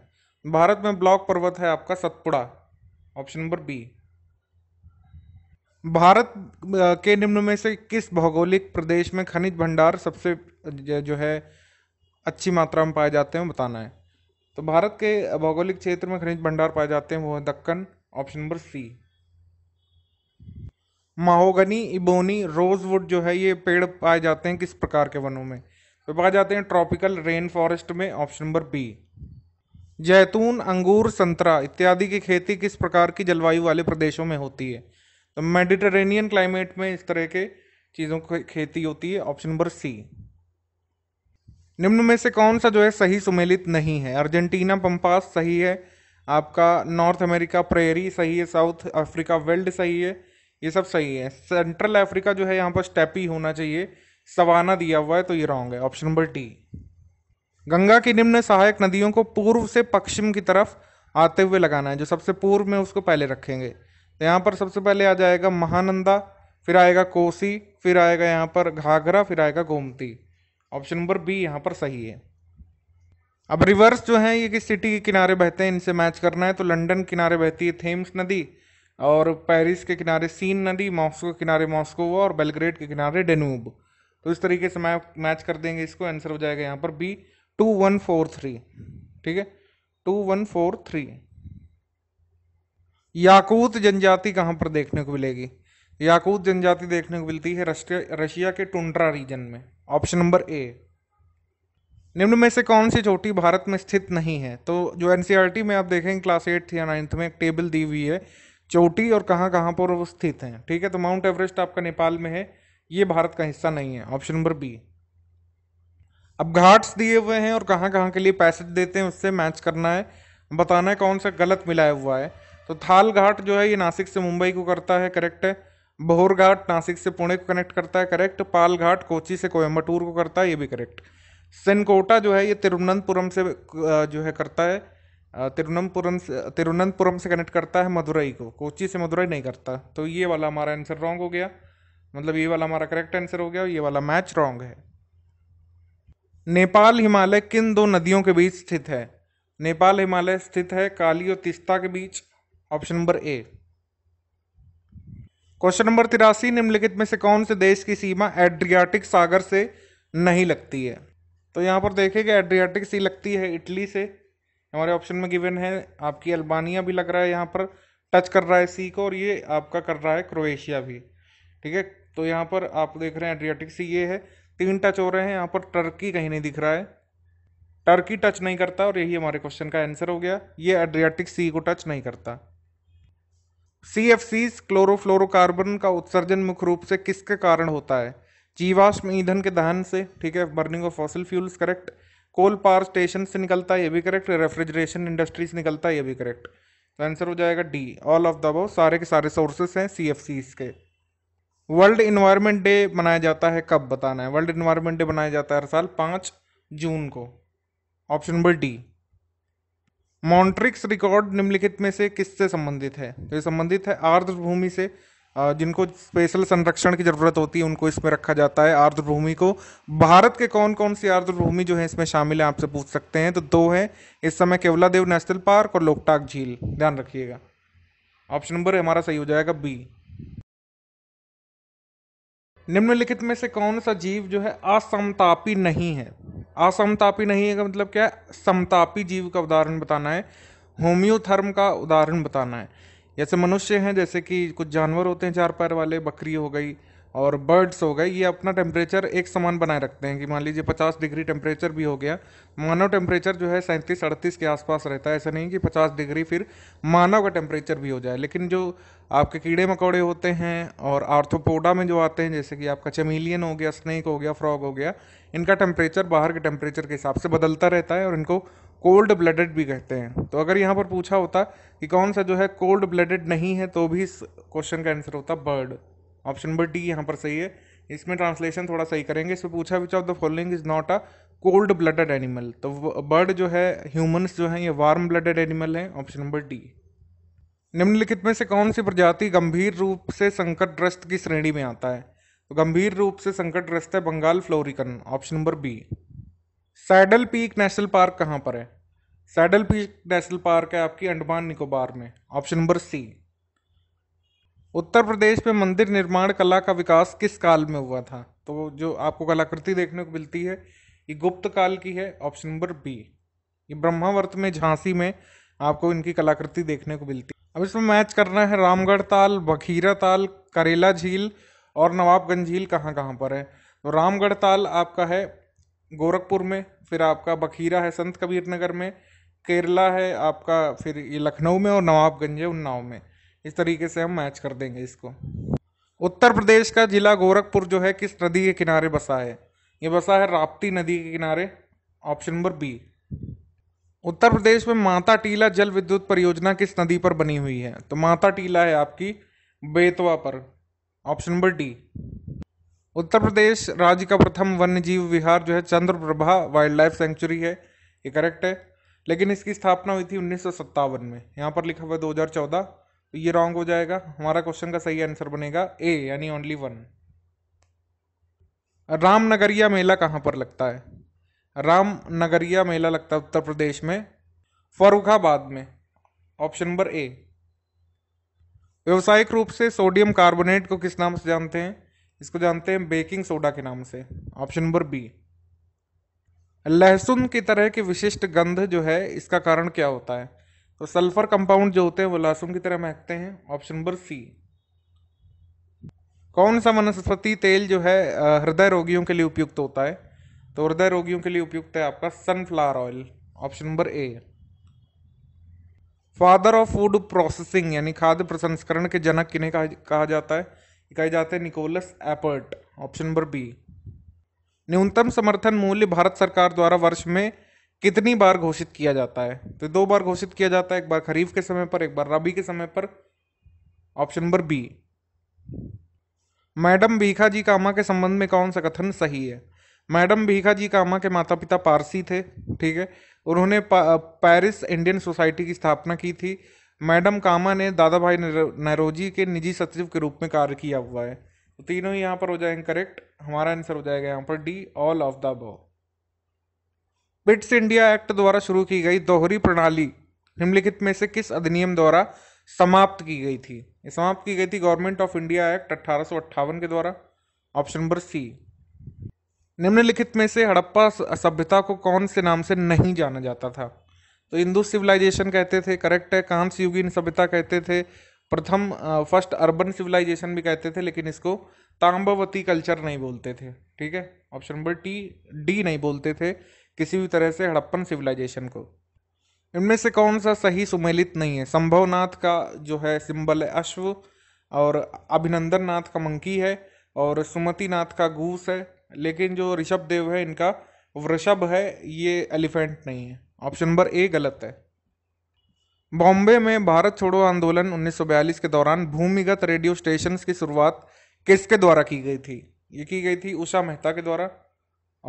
भारत में ब्लॉक पर्वत है आपका Satpura option number B Bharat के निम्न में से किस भौगोलिक प्रदेश में खनिज भंडार सबसे जो है अच्छी मात्रा में पाए जाते हैं बताना है तो भारत के भौगोलिक क्षेत्र में खनिज भंडार पाए जाते हैं वो है Deccan option number C mahogany ebony rosewood जो है ये पेड़ पाए जाते हैं किस प्रकार के वनों में तो पाए जाते हैं ट्रॉपिकल रेन फॉरेस्ट में ऑप्शन नंबर बी जैतून अंगूर संतरा इत्यादि की खेती किस प्रकार की जलवायु वाले प्रदेशों में होती है तो मेडिटरेनियन क्लाइमेट में इस तरह के चीज़ों की खेती होती है ऑप्शन नंबर सी निम्न में से कौन सा जो है सही सुमेलित नहीं है अर्जेंटीना पम्पास सही है आपका नॉर्थ अमेरिका प्रेरी सही है साउथ अफ्रीका वेल्ड सही है ये सब सही है सेंट्रल अफ्रीका जो है यहाँ पर स्टेपी होना चाहिए सवाना दिया हुआ है तो ये रॉन्ग है ऑप्शन नंबर टी गंगा की निम्न सहायक नदियों को पूर्व से पश्चिम की तरफ आते हुए लगाना है जो सबसे पूर्व में उसको पहले रखेंगे तो यहाँ पर सबसे पहले आ जाएगा महानंदा फिर आएगा कोसी फिर आएगा यहाँ पर घाघरा फिर आएगा गोमती ऑप्शन नंबर बी यहाँ पर सही है अब रिवर्स जो है ये किस सिटी के किनारे बहते हैं इनसे मैच करना है तो लंदन किनारे बहती है थेम्स नदी और पेरिस के किनारे सीन नदी मॉस्को के किनारे मॉस्को और बेलग्रेड के किनारे डेनूब तो इस तरीके से मैच कर देंगे इसको आंसर हो जाएगा यहाँ पर B two one four three ठीक है two one four three Yakut जनजाति कहाँ पर देखने को मिलेगी याकूत जनजाति देखने को मिलती है रशिया के टुंड्रा रीजन में ऑप्शन नंबर ए निम्न में से कौन सी चोटी भारत में स्थित नहीं है तो जो एन e में आप देखेंगे क्लास एट्थ या नाइन्थ में एक टेबल दी हुई है चोटी और कहाँ कहाँ पर वो स्थित हैं ठीक है तो माउंट एवरेस्ट आपका नेपाल में है ये भारत का हिस्सा नहीं है ऑप्शन नंबर बी अब घाट्स दिए हुए हैं और कहाँ कहाँ के लिए पैसेज देते हैं उससे मैच करना है बताना है कौन सा गलत मिलाया हुआ है तो थाल घाट जो है ये नासिक से मुंबई को करता है करेक्ट है बहोर घाट नासिक से पुणे को कनेक्ट करता है करेक्ट पाल घाट कोची से कोयम्बटूर को करता है ये भी करेक्ट सेनकोटा जो है ये तिरुवनंतपुरम से जो है करता है तिरुवनंतपुरम से तिरुवनंतपुरम से कनेक्ट करता है मदुरई को कोची से मदुरई नहीं करता तो ये वाला हमारा आंसर रॉन्ग हो गया मतलब ये वाला हमारा करेक्ट आंसर हो गया और ये वाला मैच रॉन्ग है नेपाल हिमालय किन दो नदियों के बीच स्थित है नेपाल हिमालय स्थित है काली और तिस्ता के बीच option number A question number तिरासी निम्नलिखित में से कौन से देश की सीमा एड्रियाटिक सागर से नहीं लगती है तो यहाँ पर देखें कि एड्रियाटिक सी लगती है इटली से हमारे ऑप्शन में गिवन है आपकी अल्बानिया भी लग रहा है यहाँ पर टच कर रहा है सी को और ये आपका कर रहा है क्रोएशिया भी ठीक है तो यहाँ पर आप देख रहे हैं एड्रियाटिक सी ये है तीन टच हो रहे हैं यहाँ पर टर्की कहीं नहीं दिख रहा है टर्की टच नहीं करता और यही हमारे क्वेश्चन का आंसर हो गया ये एड्रियाटिक सी को टच नहीं करता सी एफ सीज क्लोरोफ्लोरोकार्बन का उत्सर्जन मुख्य रूप से किसके कारण होता है जीवाश्म ईंधन के दहन से ठीक है burning of fossil fuels correct coal power station से निकलता है ये भी करेक्ट रेफ्रिजरेशन इंडस्ट्री से निकलता है ये भी करेक्ट तो आंसर हो जाएगा D all of the above सारे के सारे सोर्सेस हैं सी एफ सीज के वर्ल्ड इन्वायरमेंट डे मनाया जाता है कब बताना है वर्ल्ड इन्वायरमेंट डे मनाया जाता है हर साल पाँच जून को option number D Montreux record निम्नलिखित में से किससे संबंधित है तो ये संबंधित है आर्द्र भूमि से जिनको स्पेशल संरक्षण की ज़रूरत होती है उनको इसमें रखा जाता है आर्द्र भूमि को भारत के कौन कौन सी आर्द्र भूमि जो है इसमें शामिल है आपसे पूछ सकते हैं तो दो है इस समय केवलादेव नेशनल पार्क और लोकटाक झील ध्यान रखिएगा ऑप्शन नंबर हमारा सही हो जाएगा बी निम्नलिखित में से कौन सा जीव जो है असमतापी नहीं है असमतापी नहीं है का मतलब क्या है समतापी जीव का उदाहरण बताना है होम्योथर्म का उदाहरण बताना है जैसे मनुष्य हैं जैसे कि कुछ जानवर होते हैं चार पैर वाले बकरी हो गई और बर्ड्स हो गए ये अपना टेम्परेचर एक समान बनाए रखते हैं कि मान लीजिए पचास डिग्री टेम्परेचर भी हो गया मानव टेम्परेचर जो है सैंतीस अड़तीस के आसपास रहता है ऐसा नहीं कि पचास डिग्री फिर मानव का टेम्परेचर भी हो जाए लेकिन जो आपके कीड़े मकोड़े होते हैं और आर्थोपोडा में जो आते हैं जैसे कि आपका चमेलियन हो गया स्नैक हो गया फ्रॉग हो गया इनका टेम्परेचर बाहर के टेम्परेचर के हिसाब से बदलता रहता है और इनको कोल्ड ब्लडेड भी कहते हैं तो अगर यहाँ पर पूछा होता कि कौन सा जो है कोल्ड ब्लडेड नहीं है तो भी इस क्वेश्चन का आंसर होता बर्ड ऑप्शन नंबर डी यहाँ पर सही है इसमें ट्रांसलेशन थोड़ा सही करेंगे इसमें पूछा which of the following is not a cold blooded animal तो बर्ड जो है ह्यूमंस जो हैं ये वार्म ब्लडेड एनिमल हैं ऑप्शन नंबर डी निम्नलिखित में से कौन सी प्रजाति गंभीर रूप से संकट ग्रस्त की श्रेणी में आता है तो गंभीर रूप से संकट ग्रस्त है Bengal florican option number B saddle peak national park कहाँ पर है सैडल पीक नेशनल पार्क है आपकी अंडमान निकोबार में ऑप्शन नंबर सी उत्तर प्रदेश में मंदिर निर्माण कला का विकास किस काल में हुआ था तो जो आपको कलाकृति देखने को मिलती है ये गुप्त काल की है ऑप्शन नंबर बी ये ब्रह्मावर्त में झांसी में आपको इनकी कलाकृति देखने को मिलती है अब इसमें मैच करना है रामगढ़ ताल बखीरा ताल करेला झील और नवाबगंज झील कहाँ कहाँ पर है तो रामगढ़ ताल आपका है गोरखपुर में फिर आपका बखीरा है संत कबीर नगर में केरला है आपका फिर ये लखनऊ में और नवाबगंज है उन्नाव में इस तरीके से हम मैच कर देंगे इसको उत्तर प्रदेश का जिला गोरखपुर जो है किस नदी के किनारे बसा है ये बसा है राप्ती नदी के किनारे option number B Uttar Pradesh में माता टीला जल विद्युत परियोजना किस नदी पर बनी हुई है तो माता टीला है आपकी बेतवा पर option number D Uttar Pradesh राज्य का प्रथम वन्य जीव विहार जो है चंद्रप्रभा वाइल्ड लाइफ सेंचुरी है ये करेक्ट है लेकिन इसकी स्थापना हुई थी उन्नीस में यहाँ पर लिखा हुआ दो हज़ार चौदह तो ये रॉन्ग हो जाएगा हमारा क्वेश्चन का सही आंसर बनेगा ए यानी ओनली वन रामनगरिया मेला कहाँ पर लगता है रामनगरिया मेला लगता है उत्तर प्रदेश में फरुखाबाद में ऑप्शन नंबर ए व्यवसायिक रूप से सोडियम कार्बोनेट को किस नाम से जानते हैं इसको जानते हैं बेकिंग सोडा के नाम से ऑप्शन नंबर बी लहसुन की तरह की विशिष्ट गंध जो है इसका कारण क्या होता है तो सल्फर कंपाउंड जो होते हैं वो लहसुन की तरह महकते हैं ऑप्शन नंबर सी कौन सा वनस्पति तेल जो है हृदय रोगियों के लिए उपयुक्त होता है तो हृदय रोगियों के लिए उपयुक्त है आपका sunflower oil option number A father of food processing यानी खाद्य प्रसंस्करण के जनक किन्हें कहा, जाता है कहे जाते हैं Nicolas Appert option number B न्यूनतम समर्थन मूल्य भारत सरकार द्वारा वर्ष में कितनी बार घोषित किया जाता है तो दो बार घोषित किया जाता है एक बार खरीफ के समय पर एक बार रबी के समय पर option number B madam Bhikha ji Cama के संबंध में कौन सा कथन सही है मैडम भीखा जी कामा के माता पिता पारसी थे ठीक है उन्होंने पेरिस इंडियन सोसाइटी की स्थापना की थी मैडम कामा ने दादा भाई नरोजी के निजी सचिव के रूप में कार्य किया हुआ है तो तीनों ही यहाँ पर हो जाएंगे करेक्ट हमारा आंसर हो जाएगा यहाँ पर D all of the above Pitt's India act द्वारा शुरू की गई दोहरी प्रणाली निम्नलिखित में से किस अधिनियम द्वारा समाप्त की गई थी समाप्त की गई थी गवर्नमेंट ऑफ इंडिया एक्ट अट्ठारह के द्वारा ऑप्शन नंबर सी निम्नलिखित में से हड़प्पा सभ्यता को कौन से नाम से नहीं जाना जाता था तो हिंदू सिविलाइजेशन कहते थे करेक्ट है कांस युगीन सभ्यता कहते थे प्रथम फर्स्ट अर्बन सिविलाइजेशन भी कहते थे लेकिन इसको तांबवती कल्चर नहीं बोलते थे ठीक है ऑप्शन नंबर टी डी नहीं बोलते थे किसी भी तरह से हड़प्पन सिविलाइजेशन को इनमें से कौन सा सही सुमेलित नहीं है संभवनाथ का जो है सिंबल है अश्व और अभिनंदन नाथ का मंकी है और सुमति नाथ का गूस है लेकिन जो ऋषभ देव है इनका वृषभ है ये एलिफेंट नहीं है ऑप्शन नंबर ए गलत है बॉम्बे में भारत छोड़ो आंदोलन 1942 के दौरान भूमिगत रेडियो स्टेशन की शुरुआत किसके द्वारा की गई थी ये की गई थी उषा मेहता के द्वारा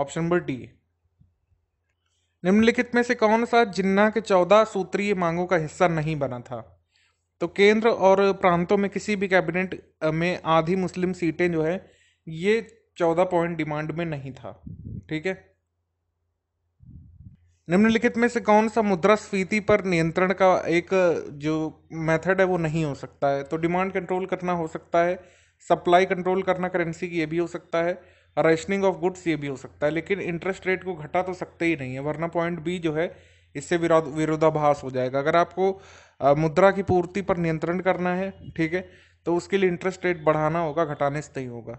ऑप्शन नंबर डी निम्नलिखित में से कौन सा जिन्ना के चौदह सूत्रीय मांगों का हिस्सा नहीं बना था तो केंद्र और प्रांतों में किसी भी कैबिनेट में आधी मुस्लिम सीटें जो है ये चौदह पॉइंट डिमांड में नहीं था ठीक है निम्नलिखित में से कौन सा मुद्रा स्फीति पर नियंत्रण का एक जो मेथड है वो नहीं हो सकता है तो डिमांड कंट्रोल करना हो सकता है सप्लाई कंट्रोल करना करेंसी की ये भी हो सकता है रेशनिंग ऑफ गुड्स ये भी हो सकता है लेकिन इंटरेस्ट रेट को घटा तो सकते ही नहीं है वरना पॉइंट बी जो है इससे विरोध विरोधाभास हो जाएगा अगर आपको आ, मुद्रा की पूर्ति पर नियंत्रण करना है ठीक है तो उसके लिए इंटरेस्ट रेट बढ़ाना होगा घटाने से ही होगा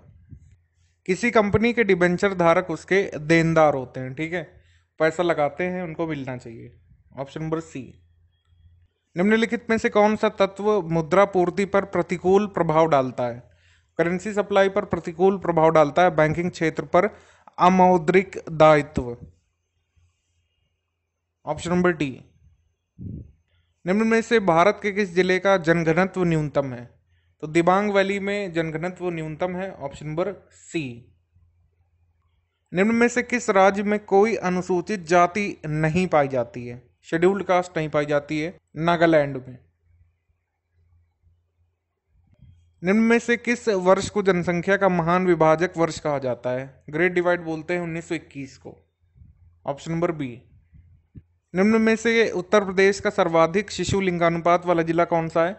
किसी कंपनी के डिबेंचर धारक उसके देनदार होते हैं ठीक है पैसा लगाते हैं उनको मिलना चाहिए ऑप्शन नंबर सी निम्नलिखित में से कौन सा तत्व मुद्रा पूर्ति पर प्रतिकूल प्रभाव डालता है करेंसी सप्लाई पर प्रतिकूल प्रभाव डालता है बैंकिंग क्षेत्र पर अमौद्रिक दायित्व ऑप्शन नंबर डी निम्न में से भारत के किस जिले का जनघनत्व न्यूनतम है तो दिबांग वैली में जनघनत्व न्यूनतम है ऑप्शन नंबर सी निम्न में से किस राज्य में कोई अनुसूचित जाति नहीं पाई जाती है शेड्यूल्ड कास्ट नहीं पाई जाती है नागालैंड में निम्न में से किस वर्ष को जनसंख्या का महान विभाजक वर्ष कहा जाता है ग्रेट डिवाइड बोलते हैं 1921 को ऑप्शन नंबर बी निम्न में से उत्तर प्रदेश का सर्वाधिक शिशु लिंगानुपात वाला जिला कौन सा है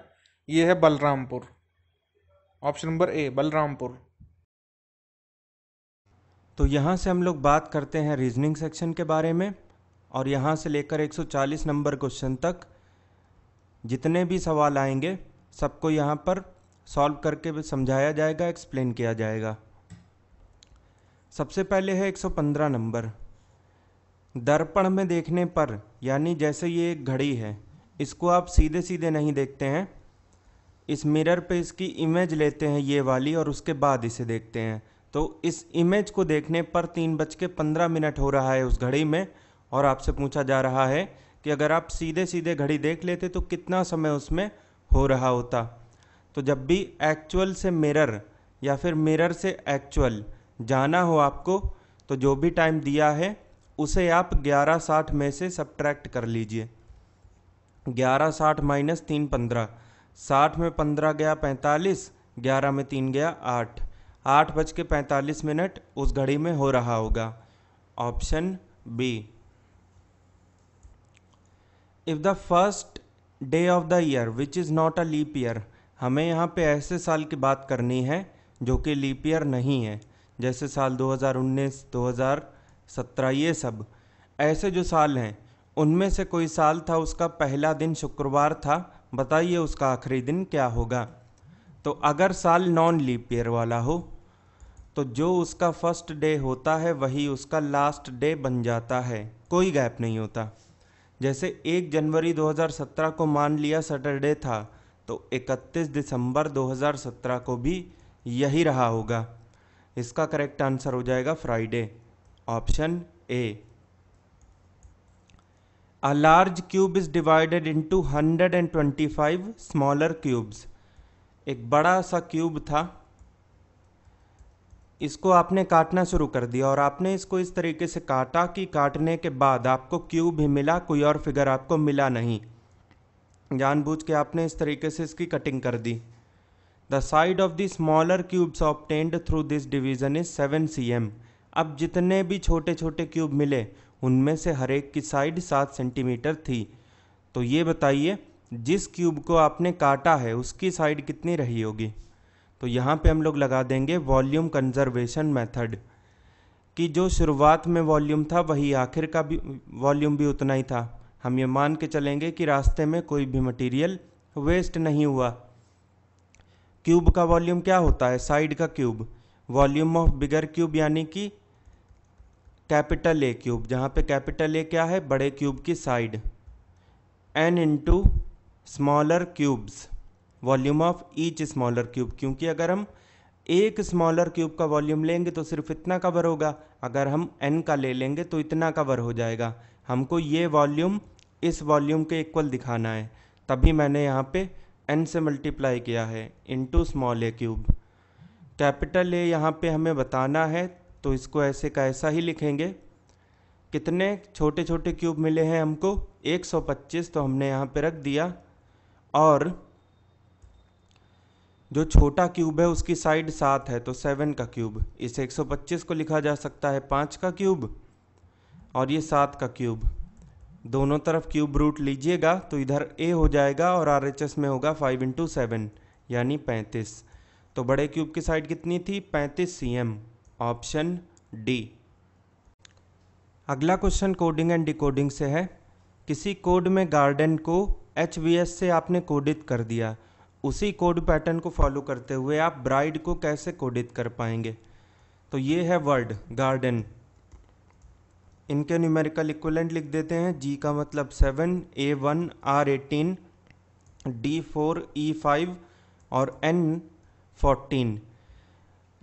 ये है Balrampur option number A Balrampur
तो यहाँ से हम लोग बात करते हैं रीजनिंग सेक्शन के बारे में और यहाँ से लेकर 140 नंबर क्वेश्चन तक जितने भी सवाल आएंगे सबको यहाँ पर सॉल्व करके भी समझाया जाएगा एक्सप्लेन किया जाएगा सबसे पहले है 115 नंबर दर्पण में देखने पर यानी जैसे ये एक घड़ी है इसको आप सीधे सीधे नहीं देखते हैं इस मिरर पे इसकी इमेज लेते हैं ये वाली और उसके बाद इसे देखते हैं तो इस इमेज को देखने पर तीन बज के पंद्रह मिनट हो रहा है उस घड़ी में और आपसे पूछा जा रहा है कि अगर आप सीधे सीधे घड़ी देख लेते तो कितना समय उसमें हो रहा होता तो जब भी एक्चुअल से मिरर या फिर मिरर से एक्चुअल जाना हो आपको तो जो भी टाइम दिया है उसे आप ग्यारह साठ में से सब्ट्रैक्ट कर लीजिए ग्यारह साठ माइनस तीन पंद्रह साठ में पंद्रह गया पैंतालीस ग्यारह में तीन गया आठ आठ बज के पैंतालीस मिनट उस घड़ी में हो रहा होगा option B if the first day of the year which is not a leap year हमें यहाँ पे ऐसे साल की बात करनी है जो कि लीप ईयर नहीं है जैसे साल 2019, 2017 ये सब ऐसे जो साल हैं उनमें से कोई साल था उसका पहला दिन शुक्रवार था बताइए उसका आखिरी दिन क्या होगा तो अगर साल नॉन लीप ईयर वाला हो तो जो उसका फर्स्ट डे होता है वही उसका लास्ट डे बन जाता है कोई गैप नहीं होता जैसे एक जनवरी 2017 को मान लिया सैटरडे था तो 31 दिसंबर 2017 को भी यही रहा होगा इसका करेक्ट आंसर हो जाएगा Friday option A a large cube is divided into hundred and twenty five smaller cubes एक बड़ा सा क्यूब था इसको आपने काटना शुरू कर दिया और आपने इसको इस तरीके से काटा कि काटने के बाद आपको क्यूब ही मिला कोई और फिगर आपको मिला नहीं जानबूझ के आपने इस तरीके से इसकी कटिंग कर दी the side of the smaller cubes obtained through this division is seven C M अब जितने भी छोटे छोटे क्यूब मिले उनमें से हर एक की साइड सात सेंटीमीटर थी तो ये बताइए जिस क्यूब को आपने काटा है उसकी साइड कितनी रही होगी तो यहाँ पे हम लोग लगा देंगे वॉल्यूम कंजर्वेशन मेथड कि जो शुरुआत में वॉल्यूम था वही आखिर का भी वॉल्यूम भी उतना ही था हम ये मान के चलेंगे कि रास्ते में कोई भी मटेरियल वेस्ट नहीं हुआ क्यूब का वॉल्यूम क्या होता है साइड का cube volume of bigger cube यानी कि कैपिटल ए क्यूब जहाँ पे कैपिटल ए क्या है बड़े क्यूब की side N into smaller cubes volume of each smaller cube क्योंकि अगर हम एक स्मॉलर क्यूब का वॉल्यूम लेंगे तो सिर्फ इतना कवर होगा अगर हम एन का ले लेंगे तो इतना कवर हो जाएगा हमको ये वॉल्यूम इस वॉल्यूम के इक्वल दिखाना है तभी मैंने यहाँ पे एन से मल्टीप्लाई किया है into small A cube capital A यहाँ पे हमें बताना है तो इसको ऐसे का ऐसा ही लिखेंगे कितने छोटे छोटे क्यूब मिले हैं हमको 125 तो हमने यहाँ पे रख दिया और जो छोटा क्यूब है उसकी साइड सात है तो सेवन का क्यूब इस 125 को लिखा जा सकता है पाँच का क्यूब और ये सात का क्यूब दोनों तरफ क्यूब रूट लीजिएगा तो इधर ए हो जाएगा और आर एच एस में होगा फाइव इंटू सेवन यानी पैंतीस तो बड़े क्यूब की साइड कितनी थी पैंतीस सी एम ऑप्शन डी अगला क्वेश्चन कोडिंग एंड डिकोडिंग से है किसी कोड में गार्डन को एच से आपने कोडित कर दिया उसी कोड पैटर्न को फॉलो करते हुए आप ब्राइड को कैसे कोडित कर पाएंगे तो ये है वर्ड गार्डन इनके न्यूमेरिकल इक्वलेंट लिख देते हैं जी का मतलब seven A one R eighteen D four E five और एन फोर्टीन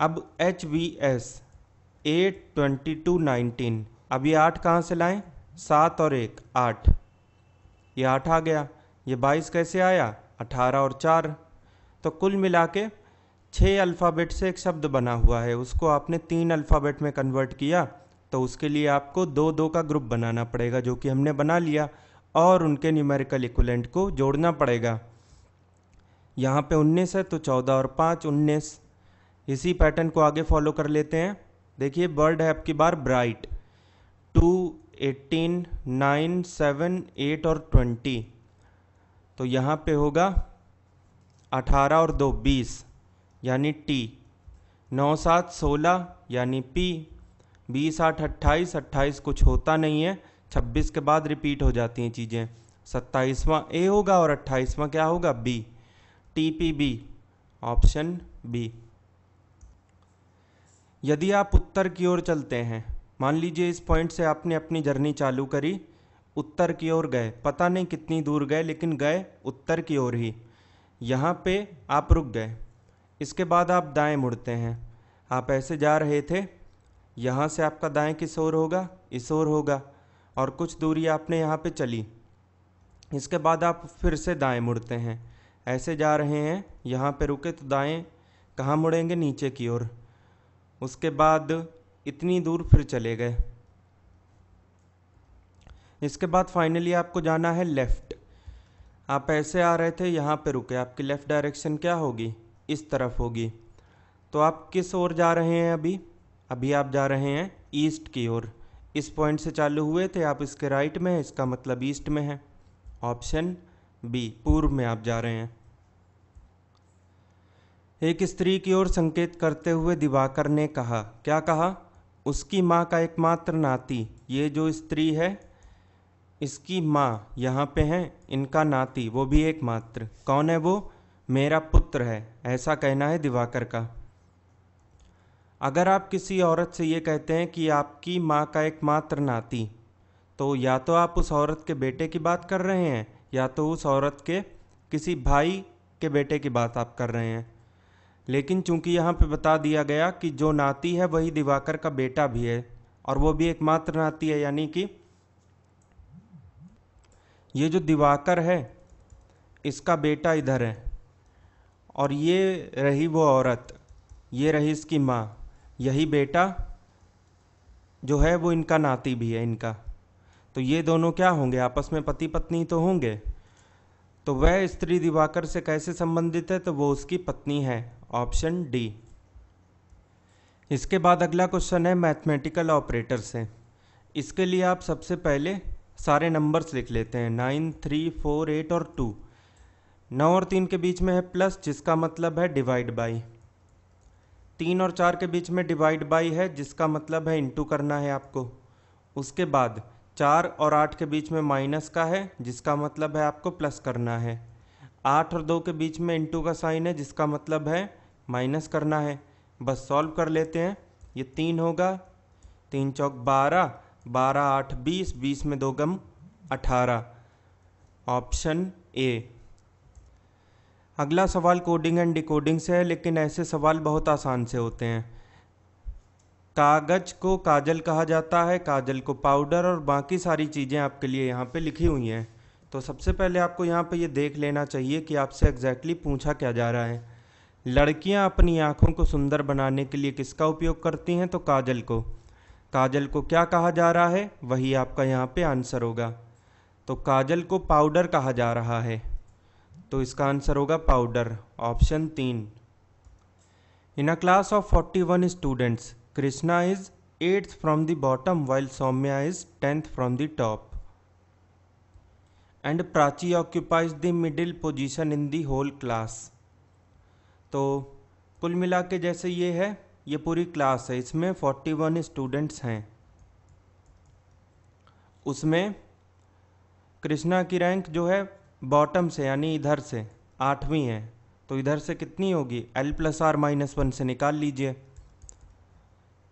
अब H B S A twenty two nineteen अब ये आठ कहाँ से लाएं सात और एक आठ ये आठ आ गया ये बाईस कैसे आया अठारह और चार तो कुल मिला के छः अल्फ़ाबेट से एक शब्द बना हुआ है उसको आपने तीन अल्फ़ाबेट में कन्वर्ट किया तो उसके लिए आपको दो दो का ग्रुप बनाना पड़ेगा जो कि हमने बना लिया और उनके न्यूमेरिकल इक्वलेंट को जोड़ना पड़ेगा यहाँ पे उन्नीस है तो चौदह और पाँच उन्नीस इसी पैटर्न को आगे फॉलो कर लेते हैं देखिए बर्ड है आपकी बार bright two eighteen nine seven eight और ट्वेंटी तो यहाँ पे होगा अठारह और दो बीस यानी टी नौ सात सोलह यानी पी बीस आठ अट्ठाईस अट्ठाईस कुछ होता नहीं है छब्बीस के बाद रिपीट हो जाती हैं चीज़ें सत्ताईसवां ए होगा और अट्ठाईसवां क्या होगा B T P B option B यदि आप उत्तर की ओर चलते हैं मान लीजिए इस पॉइंट से आपने अपनी जर्नी चालू करी उत्तर की ओर गए पता नहीं कितनी दूर गए लेकिन गए उत्तर की ओर ही यहाँ पे आप रुक गए इसके बाद आप दाएं मुड़ते हैं आप ऐसे जा रहे थे यहाँ से आपका दाएं किस ओर होगा इस ओर होगा और कुछ दूरी आपने यहाँ पे चली इसके बाद आप फिर से दाएं मुड़ते हैं ऐसे जा रहे हैं यहाँ पे रुके तो दाएं कहाँ मुड़ेंगे नीचे की ओर उसके बाद इतनी दूर फिर चले गए इसके बाद फाइनली आपको जाना है लेफ़्ट आप ऐसे आ रहे थे यहाँ पे रुके आपकी लेफ़्ट डायरेक्शन क्या होगी इस तरफ होगी तो आप किस ओर जा रहे हैं अभी अभी आप जा रहे हैं ईस्ट की ओर इस पॉइंट से चालू हुए थे आप इसके राइट में इसका मतलब ईस्ट में है ऑप्शन बी पूर्व में आप जा रहे हैं एक स्त्री की ओर संकेत करते हुए दिवाकर ने कहा क्या कहा उसकी माँ का एकमात्र नाती ये जो स्त्री है इसकी माँ यहाँ पे हैं इनका नाती वो भी एकमात्र कौन है वो मेरा पुत्र है ऐसा कहना है दिवाकर का अगर आप किसी औरत से ये कहते हैं कि आपकी माँ का एकमात्र नाती तो या तो आप उस औरत के बेटे की बात कर रहे हैं या तो उस औरत के किसी भाई के बेटे की बात आप कर रहे हैं लेकिन चूंकि यहाँ पे बता दिया गया कि जो नाती है वही दिवाकर का बेटा भी है और वो भी एकमात्र नाती है यानी कि ये जो दिवाकर है इसका बेटा इधर है और ये रही वो औरत ये रही इसकी माँ यही बेटा जो है वो इनका नाती भी है इनका तो ये दोनों क्या होंगे आपस में पति पत्नी तो होंगे तो वह स्त्री दिवाकर से कैसे संबंधित है तो वो उसकी पत्नी है ऑप्शन डी इसके बाद अगला क्वेश्चन है मैथमेटिकल ऑपरेटर से इसके लिए आप सबसे पहले सारे नंबर्स लिख लेते हैं नाइन थ्री फोर एट और टू नौ और तीन के बीच में है प्लस जिसका मतलब है डिवाइड बाई तीन और चार के बीच में डिवाइड बाई है जिसका मतलब है इंटू करना है आपको उसके बाद चार और आठ के बीच में माइनस का है जिसका मतलब है आपको प्लस करना है आठ और दो के बीच में इंटू का साइन है जिसका मतलब है माइनस करना है बस सॉल्व कर लेते हैं ये तीन होगा तीन चौक बारह बारह आठ बीस बीस में दो गम अठारह ऑप्शन ए अगला सवाल कोडिंग एंड डिकोडिंग से है लेकिन ऐसे सवाल बहुत आसान से होते हैं कागज़ को काजल कहा जाता है काजल को पाउडर और बाकी सारी चीज़ें आपके लिए यहाँ पे लिखी हुई हैं तो सबसे पहले आपको यहाँ पे ये देख लेना चाहिए कि आपसे एग्जैक्टली exactly पूछा क्या जा रहा है लड़कियाँ अपनी आँखों को सुंदर बनाने के लिए किसका उपयोग करती हैं तो काजल को काजल को क्या कहा जा रहा है वही आपका यहाँ पे आंसर होगा तो काजल को पाउडर कहा जा रहा है तो इसका आंसर होगा पाउडर ऑप्शन तीन in a class of forty one students Krishna is eighth from the bottom while Saumya is tenth from the top and Prachi occupies the middle position in the whole class तो कुल मिला के जैसे ये है ये पूरी क्लास है इसमें फोर्टी वन स्टूडेंट्स हैं उसमें कृष्णा की रैंक जो है बॉटम से यानी इधर से आठवीं है तो इधर से कितनी होगी L plus R minus one से निकाल लीजिए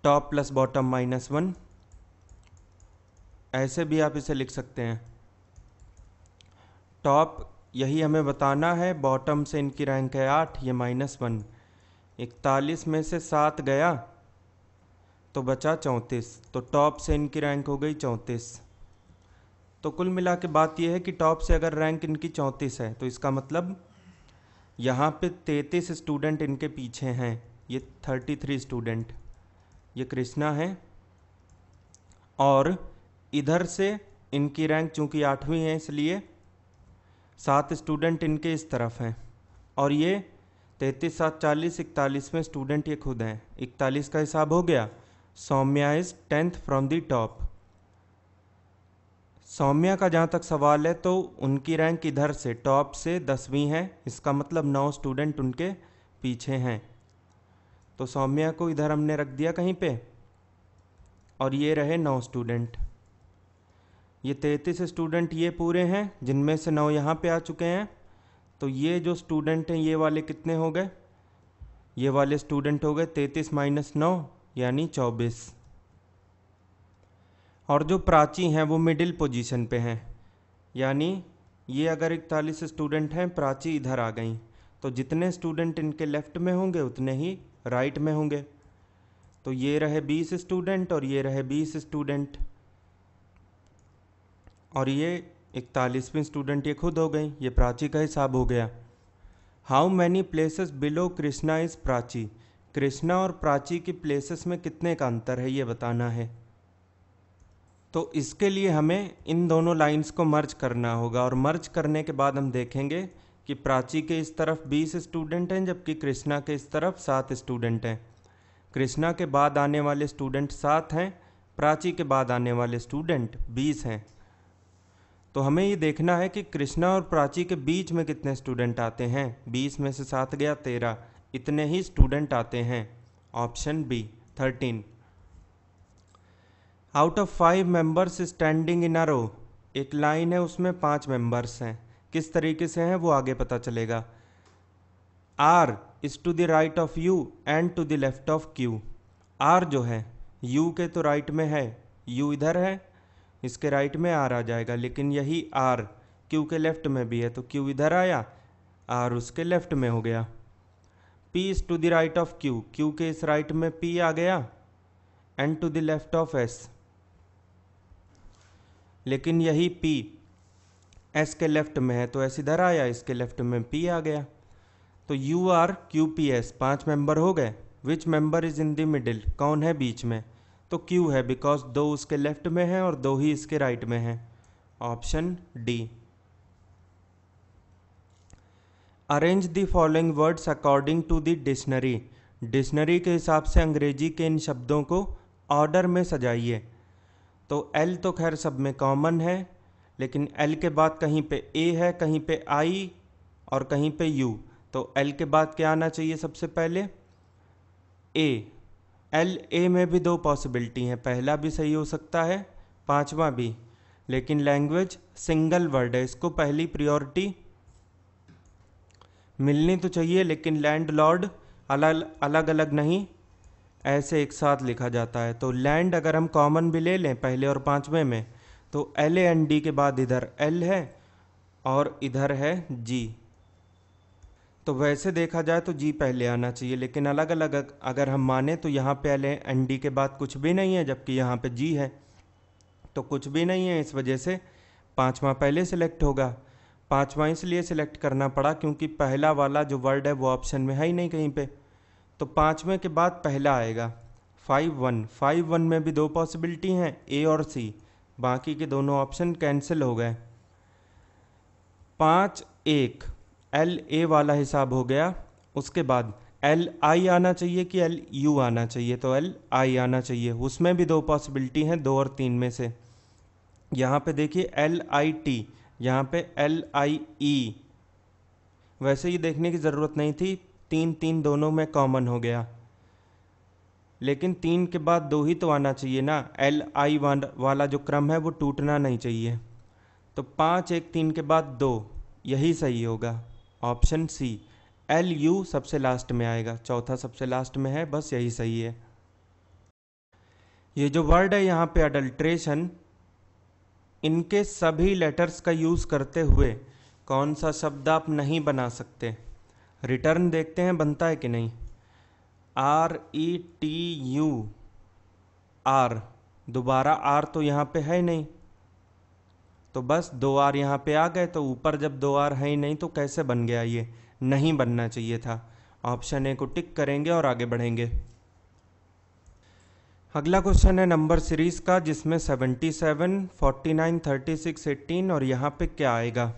top plus bottom minus one ऐसे भी आप इसे लिख सकते हैं टॉप यही हमें बताना है बॉटम से इनकी रैंक है आठ ये माइनस वन इकतालीस में से सात गया तो बचा चौंतीस तो टॉप से इनकी रैंक हो गई चौंतीस तो कुल मिला के बात यह है कि टॉप से अगर रैंक इनकी चौंतीस है तो इसका मतलब यहाँ पे तैंतीस स्टूडेंट इनके पीछे हैं ये थर्टी थ्री स्टूडेंट ये कृष्णा है और इधर से इनकी रैंक चूँकि आठवीं है इसलिए सात स्टूडेंट इनके इस तरफ हैं और ये तैंतीस सात चालीस इकतालीस में स्टूडेंट ये खुद हैं इकतालीस का हिसाब हो गया Saumya is tenth from the top Saumya का जहाँ तक सवाल है तो उनकी रैंक इधर से टॉप से दसवीं है इसका मतलब नौ स्टूडेंट उनके पीछे हैं तो सौम्या को इधर हमने रख दिया कहीं पे और ये रहे नौ स्टूडेंट ये तैतीस स्टूडेंट ये पूरे हैं जिनमें से नौ यहाँ पे आ चुके हैं तो ये जो स्टूडेंट हैं ये वाले कितने हो गए ये वाले स्टूडेंट हो गए तैंतीस माइनस नौ यानी चौबीस और जो प्राची हैं वो मिडिल पोजीशन पे हैं यानी ये अगर इकतालीस स्टूडेंट हैं प्राची इधर आ गई तो जितने स्टूडेंट इनके लेफ़्ट में होंगे उतने ही राइट में होंगे तो ये रहे बीस स्टूडेंट और ये रहे बीस स्टूडेंट और ये इकतालीसवीं स्टूडेंट ये खुद हो गई ये प्राची का हिसाब हो गया how many places below Krishna is Prachi Krishna और प्राची की प्लेसेस में कितने का अंतर है ये बताना है तो इसके लिए हमें इन दोनों लाइंस को मर्ज करना होगा और मर्ज करने के बाद हम देखेंगे कि प्राची के इस तरफ 20 स्टूडेंट हैं जबकि कृष्णा के इस तरफ सात स्टूडेंट हैं कृष्णा के बाद आने वाले स्टूडेंट सात हैं प्राची के बाद आने वाले स्टूडेंट बीस हैं तो हमें ये देखना है कि कृष्णा और प्राची के बीच में कितने स्टूडेंट आते हैं बीस में से सात गया तेरह इतने ही स्टूडेंट आते हैं option B thirteen out of five members standing in a row एक लाइन है उसमें पांच मेंबर्स हैं किस तरीके से हैं वो आगे पता चलेगा R is to the right of U and to the left of Q R जो है यू के तो राइट में है यू इधर है इसके राइट में आर आ जाएगा लेकिन यही आर क्यू के लेफ्ट में भी है तो क्यू इधर आया आर उसके लेफ्ट में हो गया P is to the right of Q Q के इस राइट में पी आ गया and to the left of S लेकिन यही P S के लेफ्ट में है तो S इधर आया इसके लेफ्ट में P आ गया तो U R Q P S पाँच मेंबर हो गए which member is in the middle कौन है बीच में तो क्यू है बिकॉज दो उसके लेफ्ट में हैं और दो ही इसके राइट में हैं option D arrange the following words according to the dictionary dictionary के हिसाब से अंग्रेजी के इन शब्दों को ऑर्डर में सजाइए तो एल तो खैर सब में कॉमन है लेकिन एल के बाद कहीं पे ए है कहीं पे आई और कहीं पे यू तो एल के बाद क्या आना चाहिए सबसे पहले ए एल ए में भी दो पॉसिबिलिटी हैं पहला भी सही हो सकता है पांचवा भी लेकिन लैंग्वेज सिंगल वर्ड है इसको पहली प्रियोरिटी मिलनी तो चाहिए लेकिन लैंड लॉर्ड अलग अलग अलग नहीं ऐसे एक साथ लिखा जाता है तो लैंड अगर हम कॉमन भी ले लें पहले और पाँचवें में तो एल एन डी के बाद इधर एल है और इधर है जी तो वैसे देखा जाए तो जी पहले आना चाहिए लेकिन अलग अलग अगर हम माने तो यहाँ पे एल एन डी के बाद कुछ भी नहीं है जबकि यहाँ पे जी है तो कुछ भी नहीं है इस वजह से पाँचवा पहले सिलेक्ट होगा पाँचवा इसलिए सिलेक्ट करना पड़ा क्योंकि पहला वाला जो वर्ड है वो ऑप्शन में है ही नहीं कहीं पर तो पाँचवें के बाद पहला आएगा फाइव वन फाइव वन में भी दो पॉसिबिलिटी हैं ए और सी बाकी के दोनों ऑप्शन कैंसिल हो गए पाँच एक एल ए वाला हिसाब हो गया उसके बाद एल आई आना चाहिए कि एल यू आना चाहिए तो एल आई आना चाहिए उसमें भी दो पॉसिबिलिटी हैं दो और तीन में से यहाँ पे देखिए एल आई टी यहाँ पे एल आई ई वैसे ये देखने की ज़रूरत नहीं थी तीन तीन दोनों में कॉमन हो गया लेकिन तीन के बाद दो ही तो आना चाहिए ना एल आई वन वाला जो क्रम है वो टूटना नहीं चाहिए तो पाँच एक तीन के बाद दो यही सही होगा ऑप्शन सी एल यू सबसे लास्ट में आएगा चौथा सबसे लास्ट में है बस यही सही है ये जो वर्ड है यहाँ पे अडल्ट्रेशन इनके सभी लेटर्स का यूज़ करते हुए कौन सा शब्द आप नहीं बना सकते रिटर्न देखते हैं बनता है कि नहीं R E T U R दोबारा आर तो यहाँ पे है नहीं तो बस दो आर यहाँ पे आ गए तो ऊपर जब दो आर है ही नहीं तो कैसे बन गया ये नहीं बनना चाहिए था ऑप्शन ए को टिक करेंगे और आगे बढ़ेंगे अगला क्वेश्चन है नंबर सीरीज का जिसमें 77, 49, 36, 18 और यहाँ पे क्या आएगा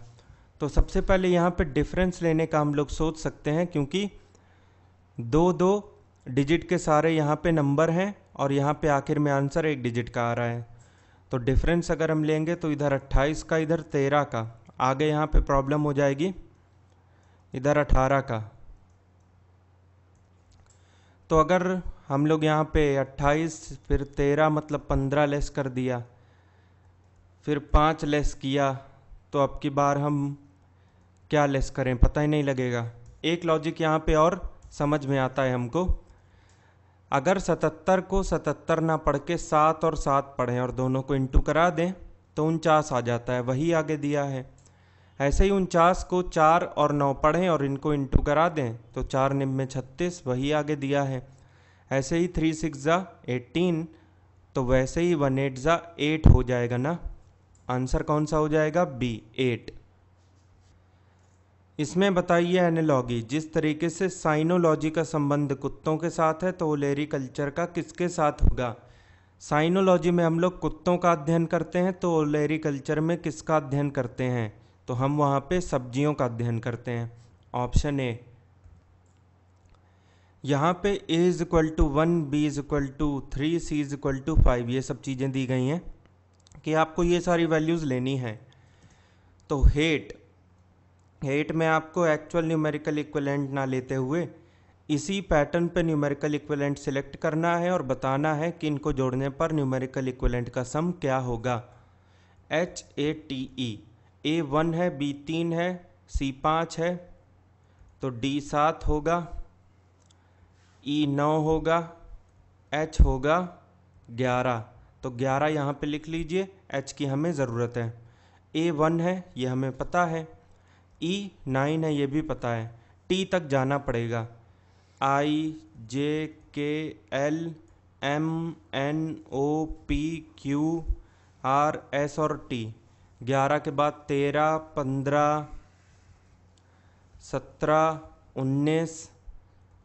तो सबसे पहले यहाँ पे डिफरेंस लेने का हम लोग सोच सकते हैं क्योंकि दो दो डिजिट के सारे यहाँ पे नंबर हैं और यहाँ पे आखिर में आंसर एक डिजिट का आ रहा है तो डिफरेंस अगर हम लेंगे तो इधर 28 का इधर 13 का आगे यहाँ पे प्रॉब्लम हो जाएगी इधर 18 का तो अगर हम लोग यहाँ पे 28 फिर 13 मतलब 15 लेस कर दिया फिर पाँच लेस किया तो अब की बार हम क्या लेस करें पता ही नहीं लगेगा एक लॉजिक यहाँ पे और समझ में आता है हमको अगर 77 को 77 ना पढ़ के सात और सात पढ़ें और दोनों को इंटू करा दें तो उनचास आ जाता है वही आगे दिया है ऐसे ही उनचास को चार और नौ पढ़ें और इनको इंटू करा दें तो चार निम्न छत्तीस वही आगे दिया है ऐसे ही थ्री सिक्स ज़ा एटीन तो वैसे ही वन एट ज़ा एट हो जाएगा ना आंसर कौन सा हो जाएगा बी एट इसमें बताइए एनोलॉजी जिस तरीके से साइनोलॉजी का संबंध कुत्तों के साथ है तो ओलेरी कल्चर का किसके साथ होगा साइनोलॉजी में हम लोग कुत्तों का अध्ययन करते हैं तो ओलेरी कल्चर में किसका अध्ययन करते हैं तो हम वहाँ पे सब्जियों का अध्ययन करते हैं ऑप्शन ए यहाँ पे A is equal to one B is equal to three C is equal to five ये सब चीज़ें दी गई हैं कि आपको ये सारी वैल्यूज़ लेनी है तो हेट एट में आपको एक्चुअल न्यूमेरिकल इक्वलेंट ना लेते हुए इसी पैटर्न पे न्यूमेरिकल इक्वलेंट सिलेक्ट करना है और बताना है कि इनको जोड़ने पर न्यूमेरिकल इक्वलेंट का सम क्या होगा H A T E A one है बी तीन है सी पाँच है तो डी सात होगा ई e नौ होगा एच होगा ग्यारह तो ग्यारह यहाँ पे लिख लीजिए एच की हमें ज़रूरत है ए वन है ये हमें पता है ई नाइन है ये भी पता है टी तक जाना पड़ेगा I J K L M N O P Q R S और टी ग्यारह के बाद तेरह पंद्रह सत्रह उन्नीस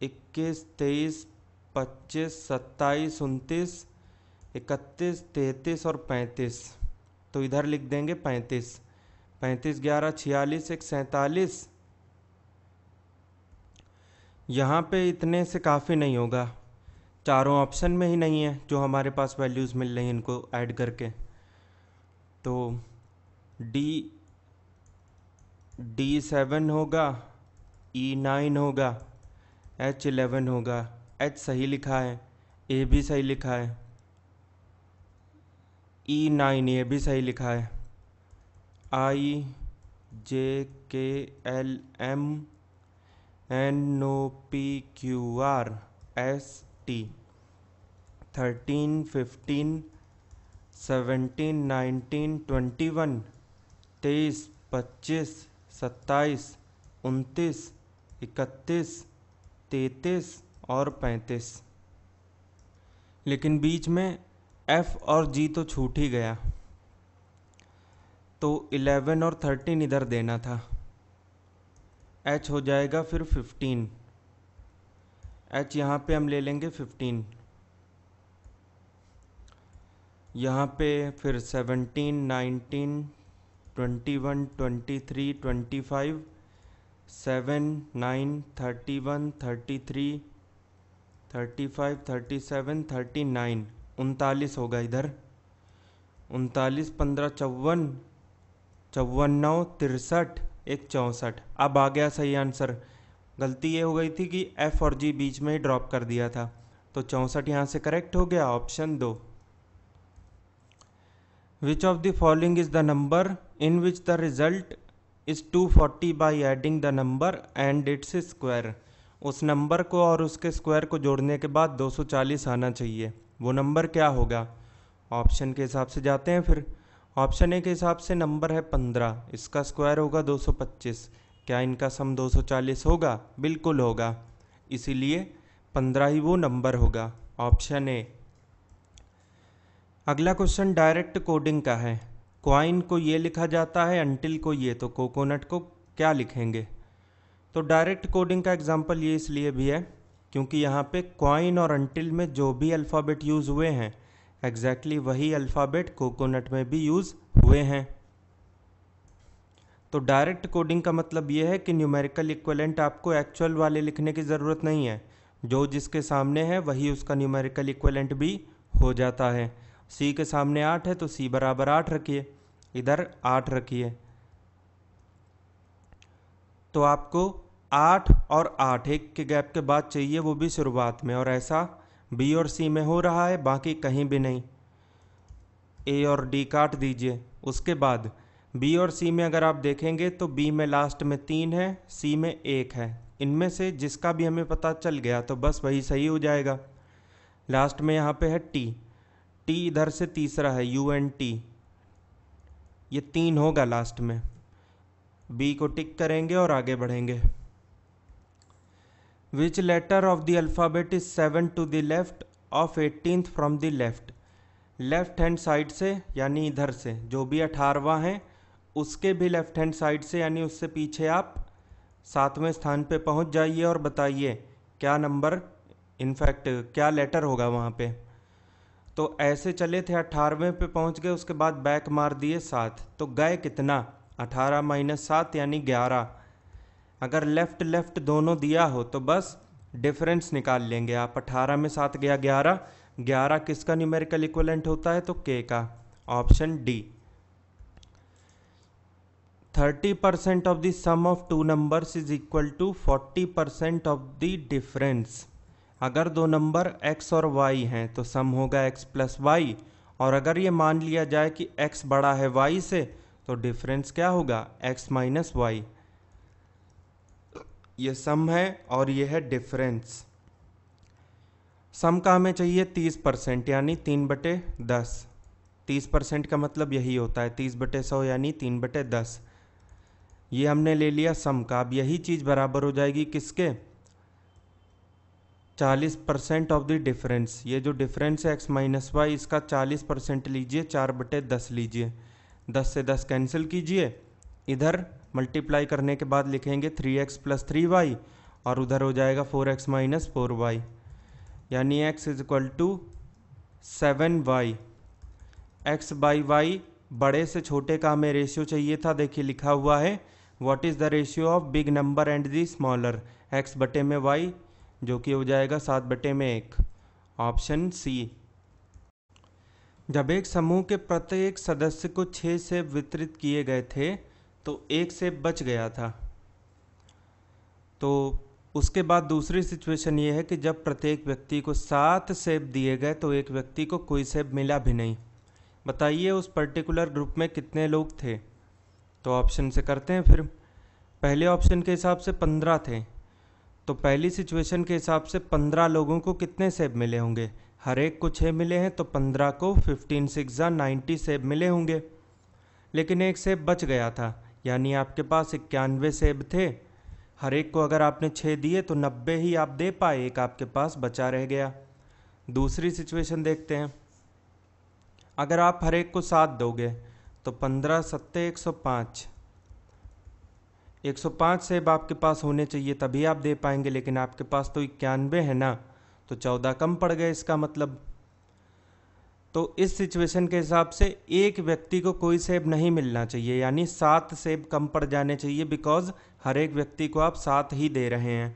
इक्कीस तेईस पच्चीस सत्ताईस उनतीस इकतीस तैंतीस और पैंतीस तो इधर लिख देंगे पैंतीस पैंतीस ग्यारह छियालीस एक सैंतालीस यहाँ पे इतने से काफ़ी नहीं होगा चारों ऑप्शन में ही नहीं है जो हमारे पास वैल्यूज़ मिल रही हैं इनको ऐड करके तो डी डी सेवन होगा ई नाइन होगा एच इलेवन होगा एच सही लिखा है ए भी सही लिखा है ई नाइन ए भी सही लिखा है I J K L M N O P Q R S T thirteen fifteen seventeen nineteen twenty one तेईस पच्चीस सत्ताईस उनतीस इकतीस तैतीस और पैंतीस लेकिन बीच में एफ़ और जी तो छूट ही गया तो 11 और 13 इधर देना था एच हो जाएगा फिर 15 एच यहाँ पे हम ले लेंगे 15 यहाँ पे फिर 17 19 21 23 25 seven nine thirty one thirty three thirty five thirty seven thirty nine उनतालीस होगा इधर उनतालीस पंद्रह चौवन चौवन नौ तिरसठ एक चौंसठ अब आ गया सही आंसर गलती ये हो गई थी कि एफ और जी बीच में ही ड्रॉप कर दिया था तो चौंसठ यहाँ से करेक्ट हो गया ऑप्शन दो which of the following is the number in which the result is two forty by adding the number and its square उस नंबर को और उसके स्क्वायर को जोड़ने के बाद 240 आना चाहिए वो नंबर क्या होगा ऑप्शन के हिसाब से जाते हैं फिर ऑप्शन ए के हिसाब से नंबर है पंद्रह इसका स्क्वायर होगा दो सौ पच्चीस क्या इनका सम दो सौ चालीस होगा बिल्कुल होगा इसीलिए पंद्रह ही वो नंबर होगा ऑप्शन ए अगला क्वेश्चन डायरेक्ट कोडिंग का है क्वाइन को ये लिखा जाता है अंटिल को ये तो कोकोनट को क्या लिखेंगे तो डायरेक्ट कोडिंग का एग्जाम्पल ये इसलिए भी है क्योंकि यहाँ पे क्वाइन और अंटिल में जो भी अल्फ़ाबेट यूज़ हुए हैं एग्जैक्टली exactly वही अल्फ़ाबेट कोकोनट में भी यूज़ हुए हैं तो डायरेक्ट कोडिंग का मतलब ये है कि न्यूमेरिकल इक्वलेंट आपको एक्चुअल वाले लिखने की ज़रूरत नहीं है जो जिसके सामने है वही उसका न्यूमेरिकल इक्वलेंट भी हो जाता है सी के सामने आठ है तो सी बराबर आठ रखिए इधर आठ रखिए तो आपको आठ और आठ एक के गैप के बाद चाहिए वो भी शुरुआत में और ऐसा बी और सी में हो रहा है बाकी कहीं भी नहीं ए और डी काट दीजिए उसके बाद बी और सी में अगर आप देखेंगे तो बी में लास्ट में तीन है सी में एक है इनमें से जिसका भी हमें पता चल गया तो बस वही सही हो जाएगा लास्ट में यहाँ पे है टी टी इधर से तीसरा है यू एन टी ये तीन होगा लास्ट में बी को टिक करेंगे और आगे बढ़ेंगे which letter of the alphabet is seven to the left of eighteen from the left left hand side से यानी इधर से जो भी अठारवा है उसके भी लेफ्ट हैंड साइड से यानी उससे पीछे आप सातवें स्थान पे पहुंच जाइए और बताइए क्या नंबर इनफैक्ट क्या लेटर होगा वहाँ पे तो ऐसे चले थे अठारहवें पे पहुँच गए उसके बाद बैक मार दिए सात तो गए कितना अठारह माइनस सात यानी ग्यारह अगर लेफ्ट लेफ्ट दोनों दिया हो तो बस डिफरेंस निकाल लेंगे आप अठारह में सात गया ग्यारह ग्यारह किसका न्यूमेरिकल इक्वलेंट होता है तो के का option D thirty percent of the sum of two numbers is equal to forty percent of the difference अगर दो नंबर x और y हैं तो सम होगा x प्लस वाई और अगर ये मान लिया जाए कि x बड़ा है y से तो डिफरेंस क्या होगा x माइनस वाई ये सम है और ये है डिफरेंस सम का हमें चाहिए तीस परसेंट यानी तीन बटे दस तीस परसेंट का मतलब यही होता है तीस बटे सौ यानी तीन बटे दस ये हमने ले लिया सम का अब यही चीज़ बराबर हो जाएगी किसके चालीस परसेंट ऑफ द डिफरेंस ये जो डिफरेंस है एक्स माइनस वाई इसका चालीस परसेंट लीजिए चार बटे दस लीजिए दस से दस कैंसिल कीजिए इधर मल्टीप्लाई करने के बाद लिखेंगे three X plus three Y और उधर हो जाएगा four X minus four Y यानी X is equal to seven Y X by Y बड़े से छोटे का हमें रेशियो चाहिए था देखिए लिखा हुआ है what is the ratio of big number and the smaller X बटे में वाई जो कि हो जाएगा सात बटे में एक ऑप्शन सी जब एक समूह के प्रत्येक सदस्य को छः से वितरित किए गए थे तो एक सेब बच गया था तो उसके बाद दूसरी सिचुएशन ये है कि जब प्रत्येक व्यक्ति को सात सेब दिए गए तो एक व्यक्ति को कोई सेब मिला भी नहीं बताइए उस पर्टिकुलर ग्रुप में कितने लोग थे तो ऑप्शन से करते हैं फिर पहले ऑप्शन के हिसाब से पंद्रह थे तो पहली सिचुएशन के हिसाब से पंद्रह लोगों को कितने सेब मिले होंगे हर एक को छः मिले हैं तो पंद्रह को फिफ्टीन सिक्स या नाइन्टी सेब मिले होंगे लेकिन एक सेब बच गया था यानी आपके पास इक्यानवे सेब थे हर एक को अगर आपने छः दिए तो नब्बे ही आप दे पाए एक आपके पास बचा रह गया दूसरी सिचुएशन देखते हैं अगर आप हर एक को सात दोगे तो पंद्रह सत्ते एक सौ पाँच एक सौ पाँच सेब आपके पास होने चाहिए तभी आप दे पाएंगे लेकिन आपके पास तो इक्यानवे है ना तो चौदह कम पड़ गए इसका मतलब तो इस सिचुएशन के हिसाब से एक व्यक्ति को कोई सेब नहीं मिलना चाहिए यानी सात सेब कम पड़ जाने चाहिए बिकॉज हर एक व्यक्ति को आप सात ही दे रहे हैं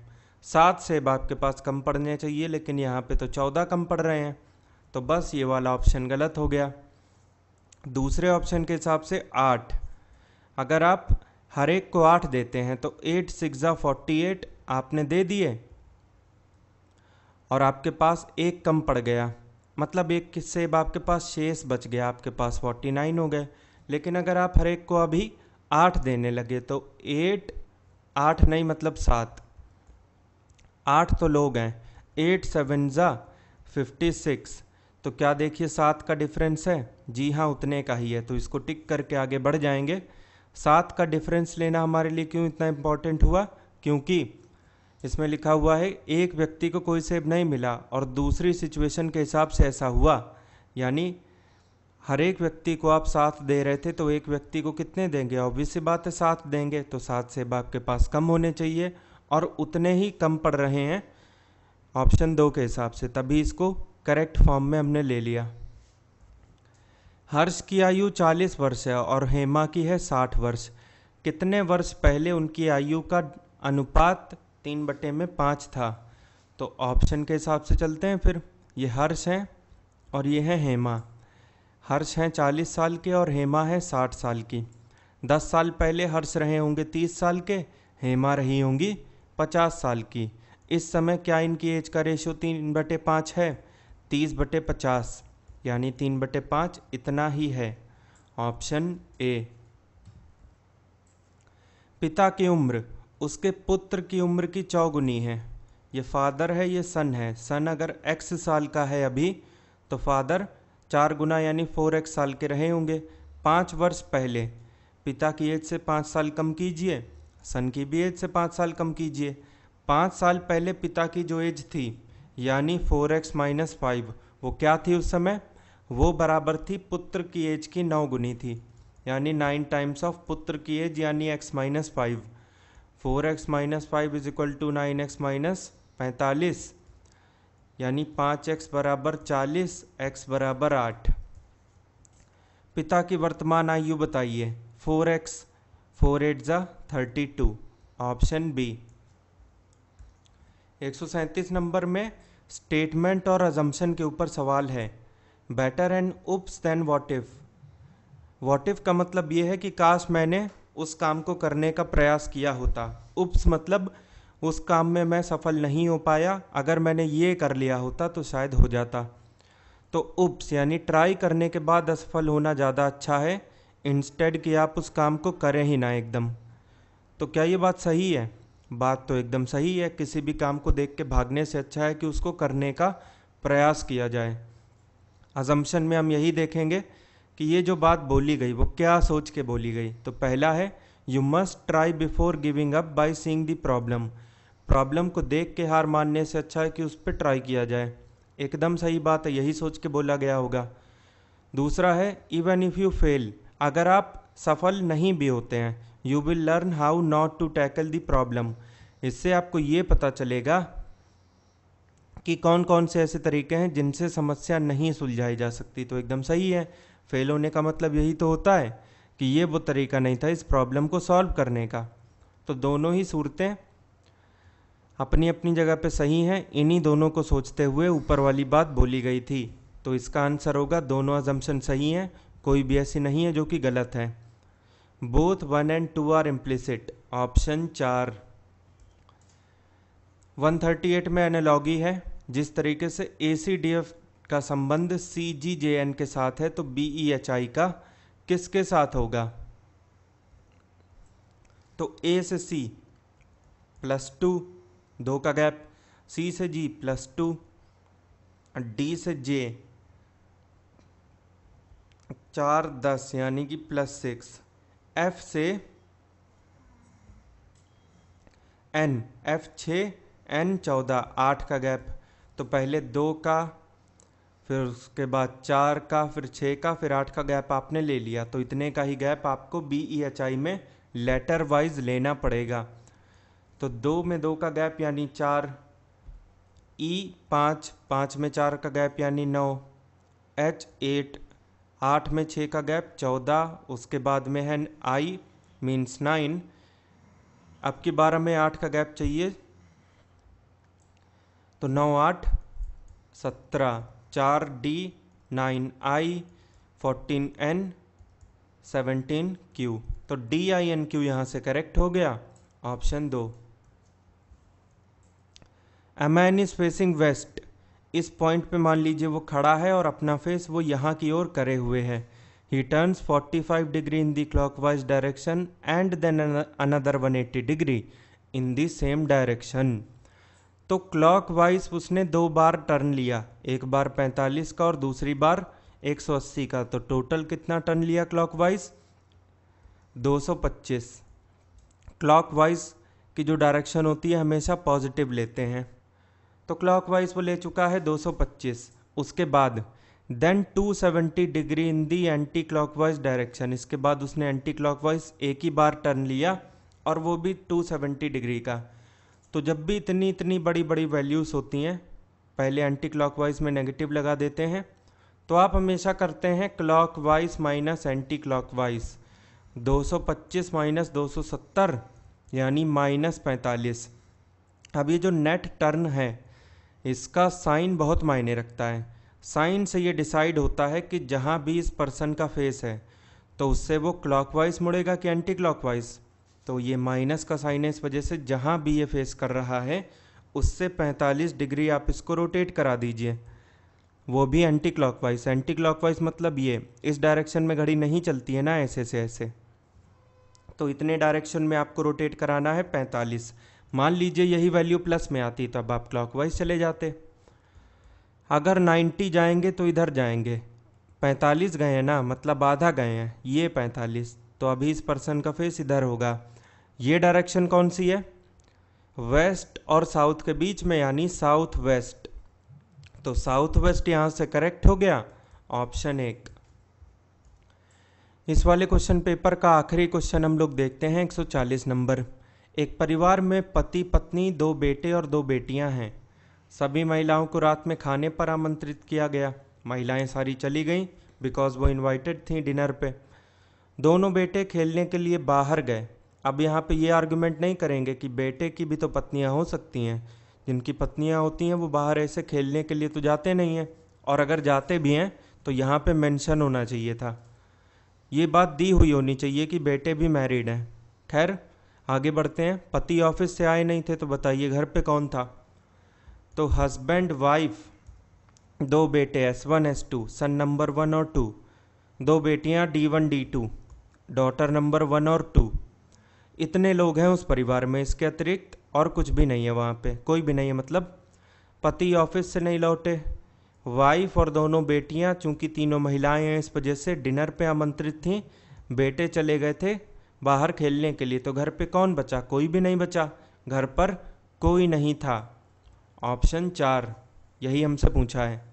सात सेब आपके पास कम पड़ने चाहिए लेकिन यहाँ पे तो चौदह कम पड़ रहे हैं तो बस ये वाला ऑप्शन गलत हो गया दूसरे ऑप्शन के हिसाब से आठ अगर आप हर एक को आठ देते हैं तो eight six za forty eight आपने दे दिए और आपके पास एक कम पड़ गया मतलब एक किस्से अब आपके पास शेष बच गया आपके पास फोर्टी नाइन हो गए लेकिन अगर आप हर एक को अभी आठ देने लगे तो एट आठ नहीं मतलब सात आठ तो लोग हैं eight seven za fifty six तो क्या देखिए सात का डिफरेंस है जी हाँ उतने का ही है तो इसको टिक करके आगे बढ़ जाएंगे सात का डिफरेंस लेना हमारे लिए क्यों इतना इम्पोर्टेंट हुआ क्योंकि इसमें लिखा हुआ है एक व्यक्ति को कोई सेब नहीं मिला और दूसरी सिचुएशन के हिसाब से ऐसा हुआ यानी हर एक व्यक्ति को आप साथ दे रहे थे तो एक व्यक्ति को कितने देंगे ऑब्वियस बात है साथ देंगे तो सात सेब आपके पास कम होने चाहिए और उतने ही कम पड़ रहे हैं ऑप्शन दो के हिसाब से तभी इसको करेक्ट फॉर्म में हमने ले लिया हर्ष की आयु 40 वर्ष है और हेमा की है 60 वर्ष कितने वर्ष पहले उनकी आयु का अनुपात तीन बटे में पाँच था तो ऑप्शन के हिसाब से चलते हैं फिर ये हर्ष हैं और ये हैं हेमा हर्ष हैं चालीस साल के और हेमा हैं साठ साल की दस साल पहले हर्ष रहे होंगे तीस साल के हेमा रही होंगी पचास साल की इस समय क्या इनकी एज का रेशो तीन बटे पाँच है तीस बटे पचास यानी तीन बटे पाँच इतना ही है ऑप्शन ए पिता की उम्र उसके पुत्र की उम्र की चौगुनी है ये फादर है ये सन है सन अगर एक्स साल का है अभी तो फादर चार गुना यानी फोर एक्स साल के रहे होंगे पाँच वर्ष पहले पिता की एज से पाँच साल कम कीजिए सन की भी एज से पाँच साल कम कीजिए पाँच साल पहले पिता की जो एज थी यानी फोर एक्स माइनस फाइव वो क्या थी उस समय वो बराबर थी पुत्र की एज की नौ गुनी थी यानी नाइन टाइम्स ऑफ पुत्र की एज यानी X minus five four X minus five is equal to nine X minus पैंतालीस यानी पाँच एक्स बराबर चालीस एक्स बराबर आठ पिता की वर्तमान आयु बताइए four X four eight za thirty two option B एक सौ सैंतीस नंबर में स्टेटमेंट और अजम्पन के ऊपर सवाल है better and oops then what if what if का मतलब ये है कि काश मैंने उस काम को करने का प्रयास किया होता उप्स मतलब उस काम में मैं सफल नहीं हो पाया अगर मैंने ये कर लिया होता तो शायद हो जाता तो उप्स यानी ट्राई करने के बाद असफल होना ज़्यादा अच्छा है इंस्टेड कि आप उस काम को करें ही ना एकदम तो क्या ये बात सही है बात तो एकदम सही है किसी भी काम को देख के भागने से अच्छा है कि उसको करने का प्रयास किया जाए अजम्पन में हम यही देखेंगे कि ये जो बात बोली गई वो क्या सोच के बोली गई तो पहला है you must try before giving up by seeing the problem problem को देख के हार मानने से अच्छा है कि उस पर ट्राई किया जाए एकदम सही बात है यही सोच के बोला गया होगा दूसरा है इवन इफ़ यू फेल अगर आप सफल नहीं भी होते हैं you will learn how not to tackle the problem इससे आपको ये पता चलेगा कि कौन कौन से ऐसे तरीके हैं जिनसे समस्या नहीं सुलझाई जा सकती तो एकदम सही है फेल होने का मतलब यही तो होता है कि ये वो तरीका नहीं था इस प्रॉब्लम को सॉल्व करने का तो दोनों ही सूरतें अपनी अपनी जगह पे सही हैं इन्हीं दोनों को सोचते हुए ऊपर वाली बात बोली गई थी तो इसका आंसर होगा दोनों अजम्पन सही हैं कोई भी ऐसी नहीं है जो कि गलत है both one and two are implicit option चार 138 में एनालॉगी है जिस तरीके से ए सी डी एफ का संबंध सी जी जे एन के साथ है तो बी ई एच आई का किसके साथ होगा तो ए से सी प्लस टू दो का गैप सी से जी प्लस टू डी से जे चार दस यानी कि प्लस सिक्स एफ से एन एफ छ एन चौदह आठ का गैप तो पहले दो का फिर उसके बाद चार का फिर छः का फिर आठ का गैप आपने ले लिया तो इतने का ही गैप आपको बी ई एच आई में लेटर वाइज लेना पड़ेगा तो दो में दो का गैप यानी चार ई e पाँच पाँच में चार का गैप यानी नौ एच एट आठ में छः का गैप चौदह उसके बाद में है आई मीन्स नाइन अब की बारह में आठ का गैप चाहिए तो नौ आठ सत्रह चार D nine I fourteen N seventeen Q तो डी आई एन क्यू यहाँ से करेक्ट हो गया ऑप्शन दो एमैन इज फेसिंग वेस्ट इस पॉइंट पे मान लीजिए वो खड़ा है और अपना फेस वो यहाँ की ओर करे हुए है he turns 45 degree in the clockwise direction and then another 180 degree in the same direction तो क्लॉकवाइज उसने दो बार टर्न लिया एक बार 45 का और दूसरी बार 180 का तो टोटल कितना टर्न लिया क्लॉकवाइज 225 क्लॉकवाइज की जो डायरेक्शन होती है हमेशा पॉजिटिव लेते हैं तो क्लॉकवाइज वो ले चुका है 225 उसके बाद then 270 degree in the anti clockwise direction इसके बाद उसने एंटी क्लॉकवाइज एक ही बार टर्न लिया और वो भी 270 डिग्री का तो जब भी इतनी इतनी बड़ी बड़ी वैल्यूज़ होती हैं पहले एंटी क्लॉकवाइज में नेगेटिव लगा देते हैं तो आप हमेशा करते हैं clockwise minus anti clockwise 225 minus 270 यानी माइनस पैंतालीस अब ये जो नेट टर्न है इसका साइन बहुत मायने रखता है साइन से ये डिसाइड होता है कि जहाँ भी इस पर्सन का फेस है तो उससे वो क्लॉकवाइज मुड़ेगा कि एंटी क्लॉकवाइज तो ये माइनस का साइन है इस वजह से जहाँ भी ये फेस कर रहा है उससे 45 डिग्री आप इसको रोटेट करा दीजिए वो भी एंटी क्लॉकवाइज एंटी क्लॉकवाइज मतलब ये इस डायरेक्शन में घड़ी नहीं चलती है ना ऐसे से ऐसे तो इतने डायरेक्शन में आपको रोटेट कराना है 45 मान लीजिए यही वैल्यू प्लस में आती तब आप क्लॉकवाइज चले जाते अगर 90 जाएंगे तो इधर जाएंगे 45 गए हैं ना मतलब आधा गए हैं ये 45 तो अभी इस पर्सन का फेस इधर होगा ये डायरेक्शन कौन सी है वेस्ट और साउथ के बीच में यानी साउथ वेस्ट तो साउथ वेस्ट यहाँ से करेक्ट हो गया ऑप्शन एक इस वाले क्वेश्चन पेपर का आखिरी क्वेश्चन हम लोग देखते हैं 140 नंबर एक परिवार में पति पत्नी दो बेटे और दो बेटियां हैं सभी महिलाओं को रात में खाने पर आमंत्रित किया गया महिलाएं सारी चली गईं बिकॉज वो इनवाइटेड थीं डिनर पे दोनों बेटे खेलने के लिए बाहर गए अब यहाँ पे ये आर्गुमेंट नहीं करेंगे कि बेटे की भी तो पत्नियाँ हो सकती हैं जिनकी पत्नियाँ होती हैं वो बाहर ऐसे खेलने के लिए तो जाते नहीं हैं और अगर जाते भी हैं तो यहाँ पे मेंशन होना चाहिए था ये बात दी हुई होनी चाहिए कि बेटे भी मैरिड हैं खैर आगे बढ़ते हैं पति ऑफिस से आए नहीं थे तो बताइए घर पे कौन था तो हस्बैंड वाइफ दो बेटे S one S two son number one और टू दो बेटियाँ D one D two daughter number one और टू इतने लोग हैं उस परिवार में इसके अतिरिक्त और कुछ भी नहीं है वहाँ पे कोई भी नहीं है मतलब पति ऑफिस से नहीं लौटे वाइफ और दोनों बेटियाँ चूँकि तीनों महिलाएँ हैं इस वजह से डिनर पे आमंत्रित थीं बेटे चले गए थे बाहर खेलने के लिए तो घर पे कौन बचा कोई भी नहीं बचा घर पर कोई नहीं था ऑप्शन चार यही हमसे पूछा है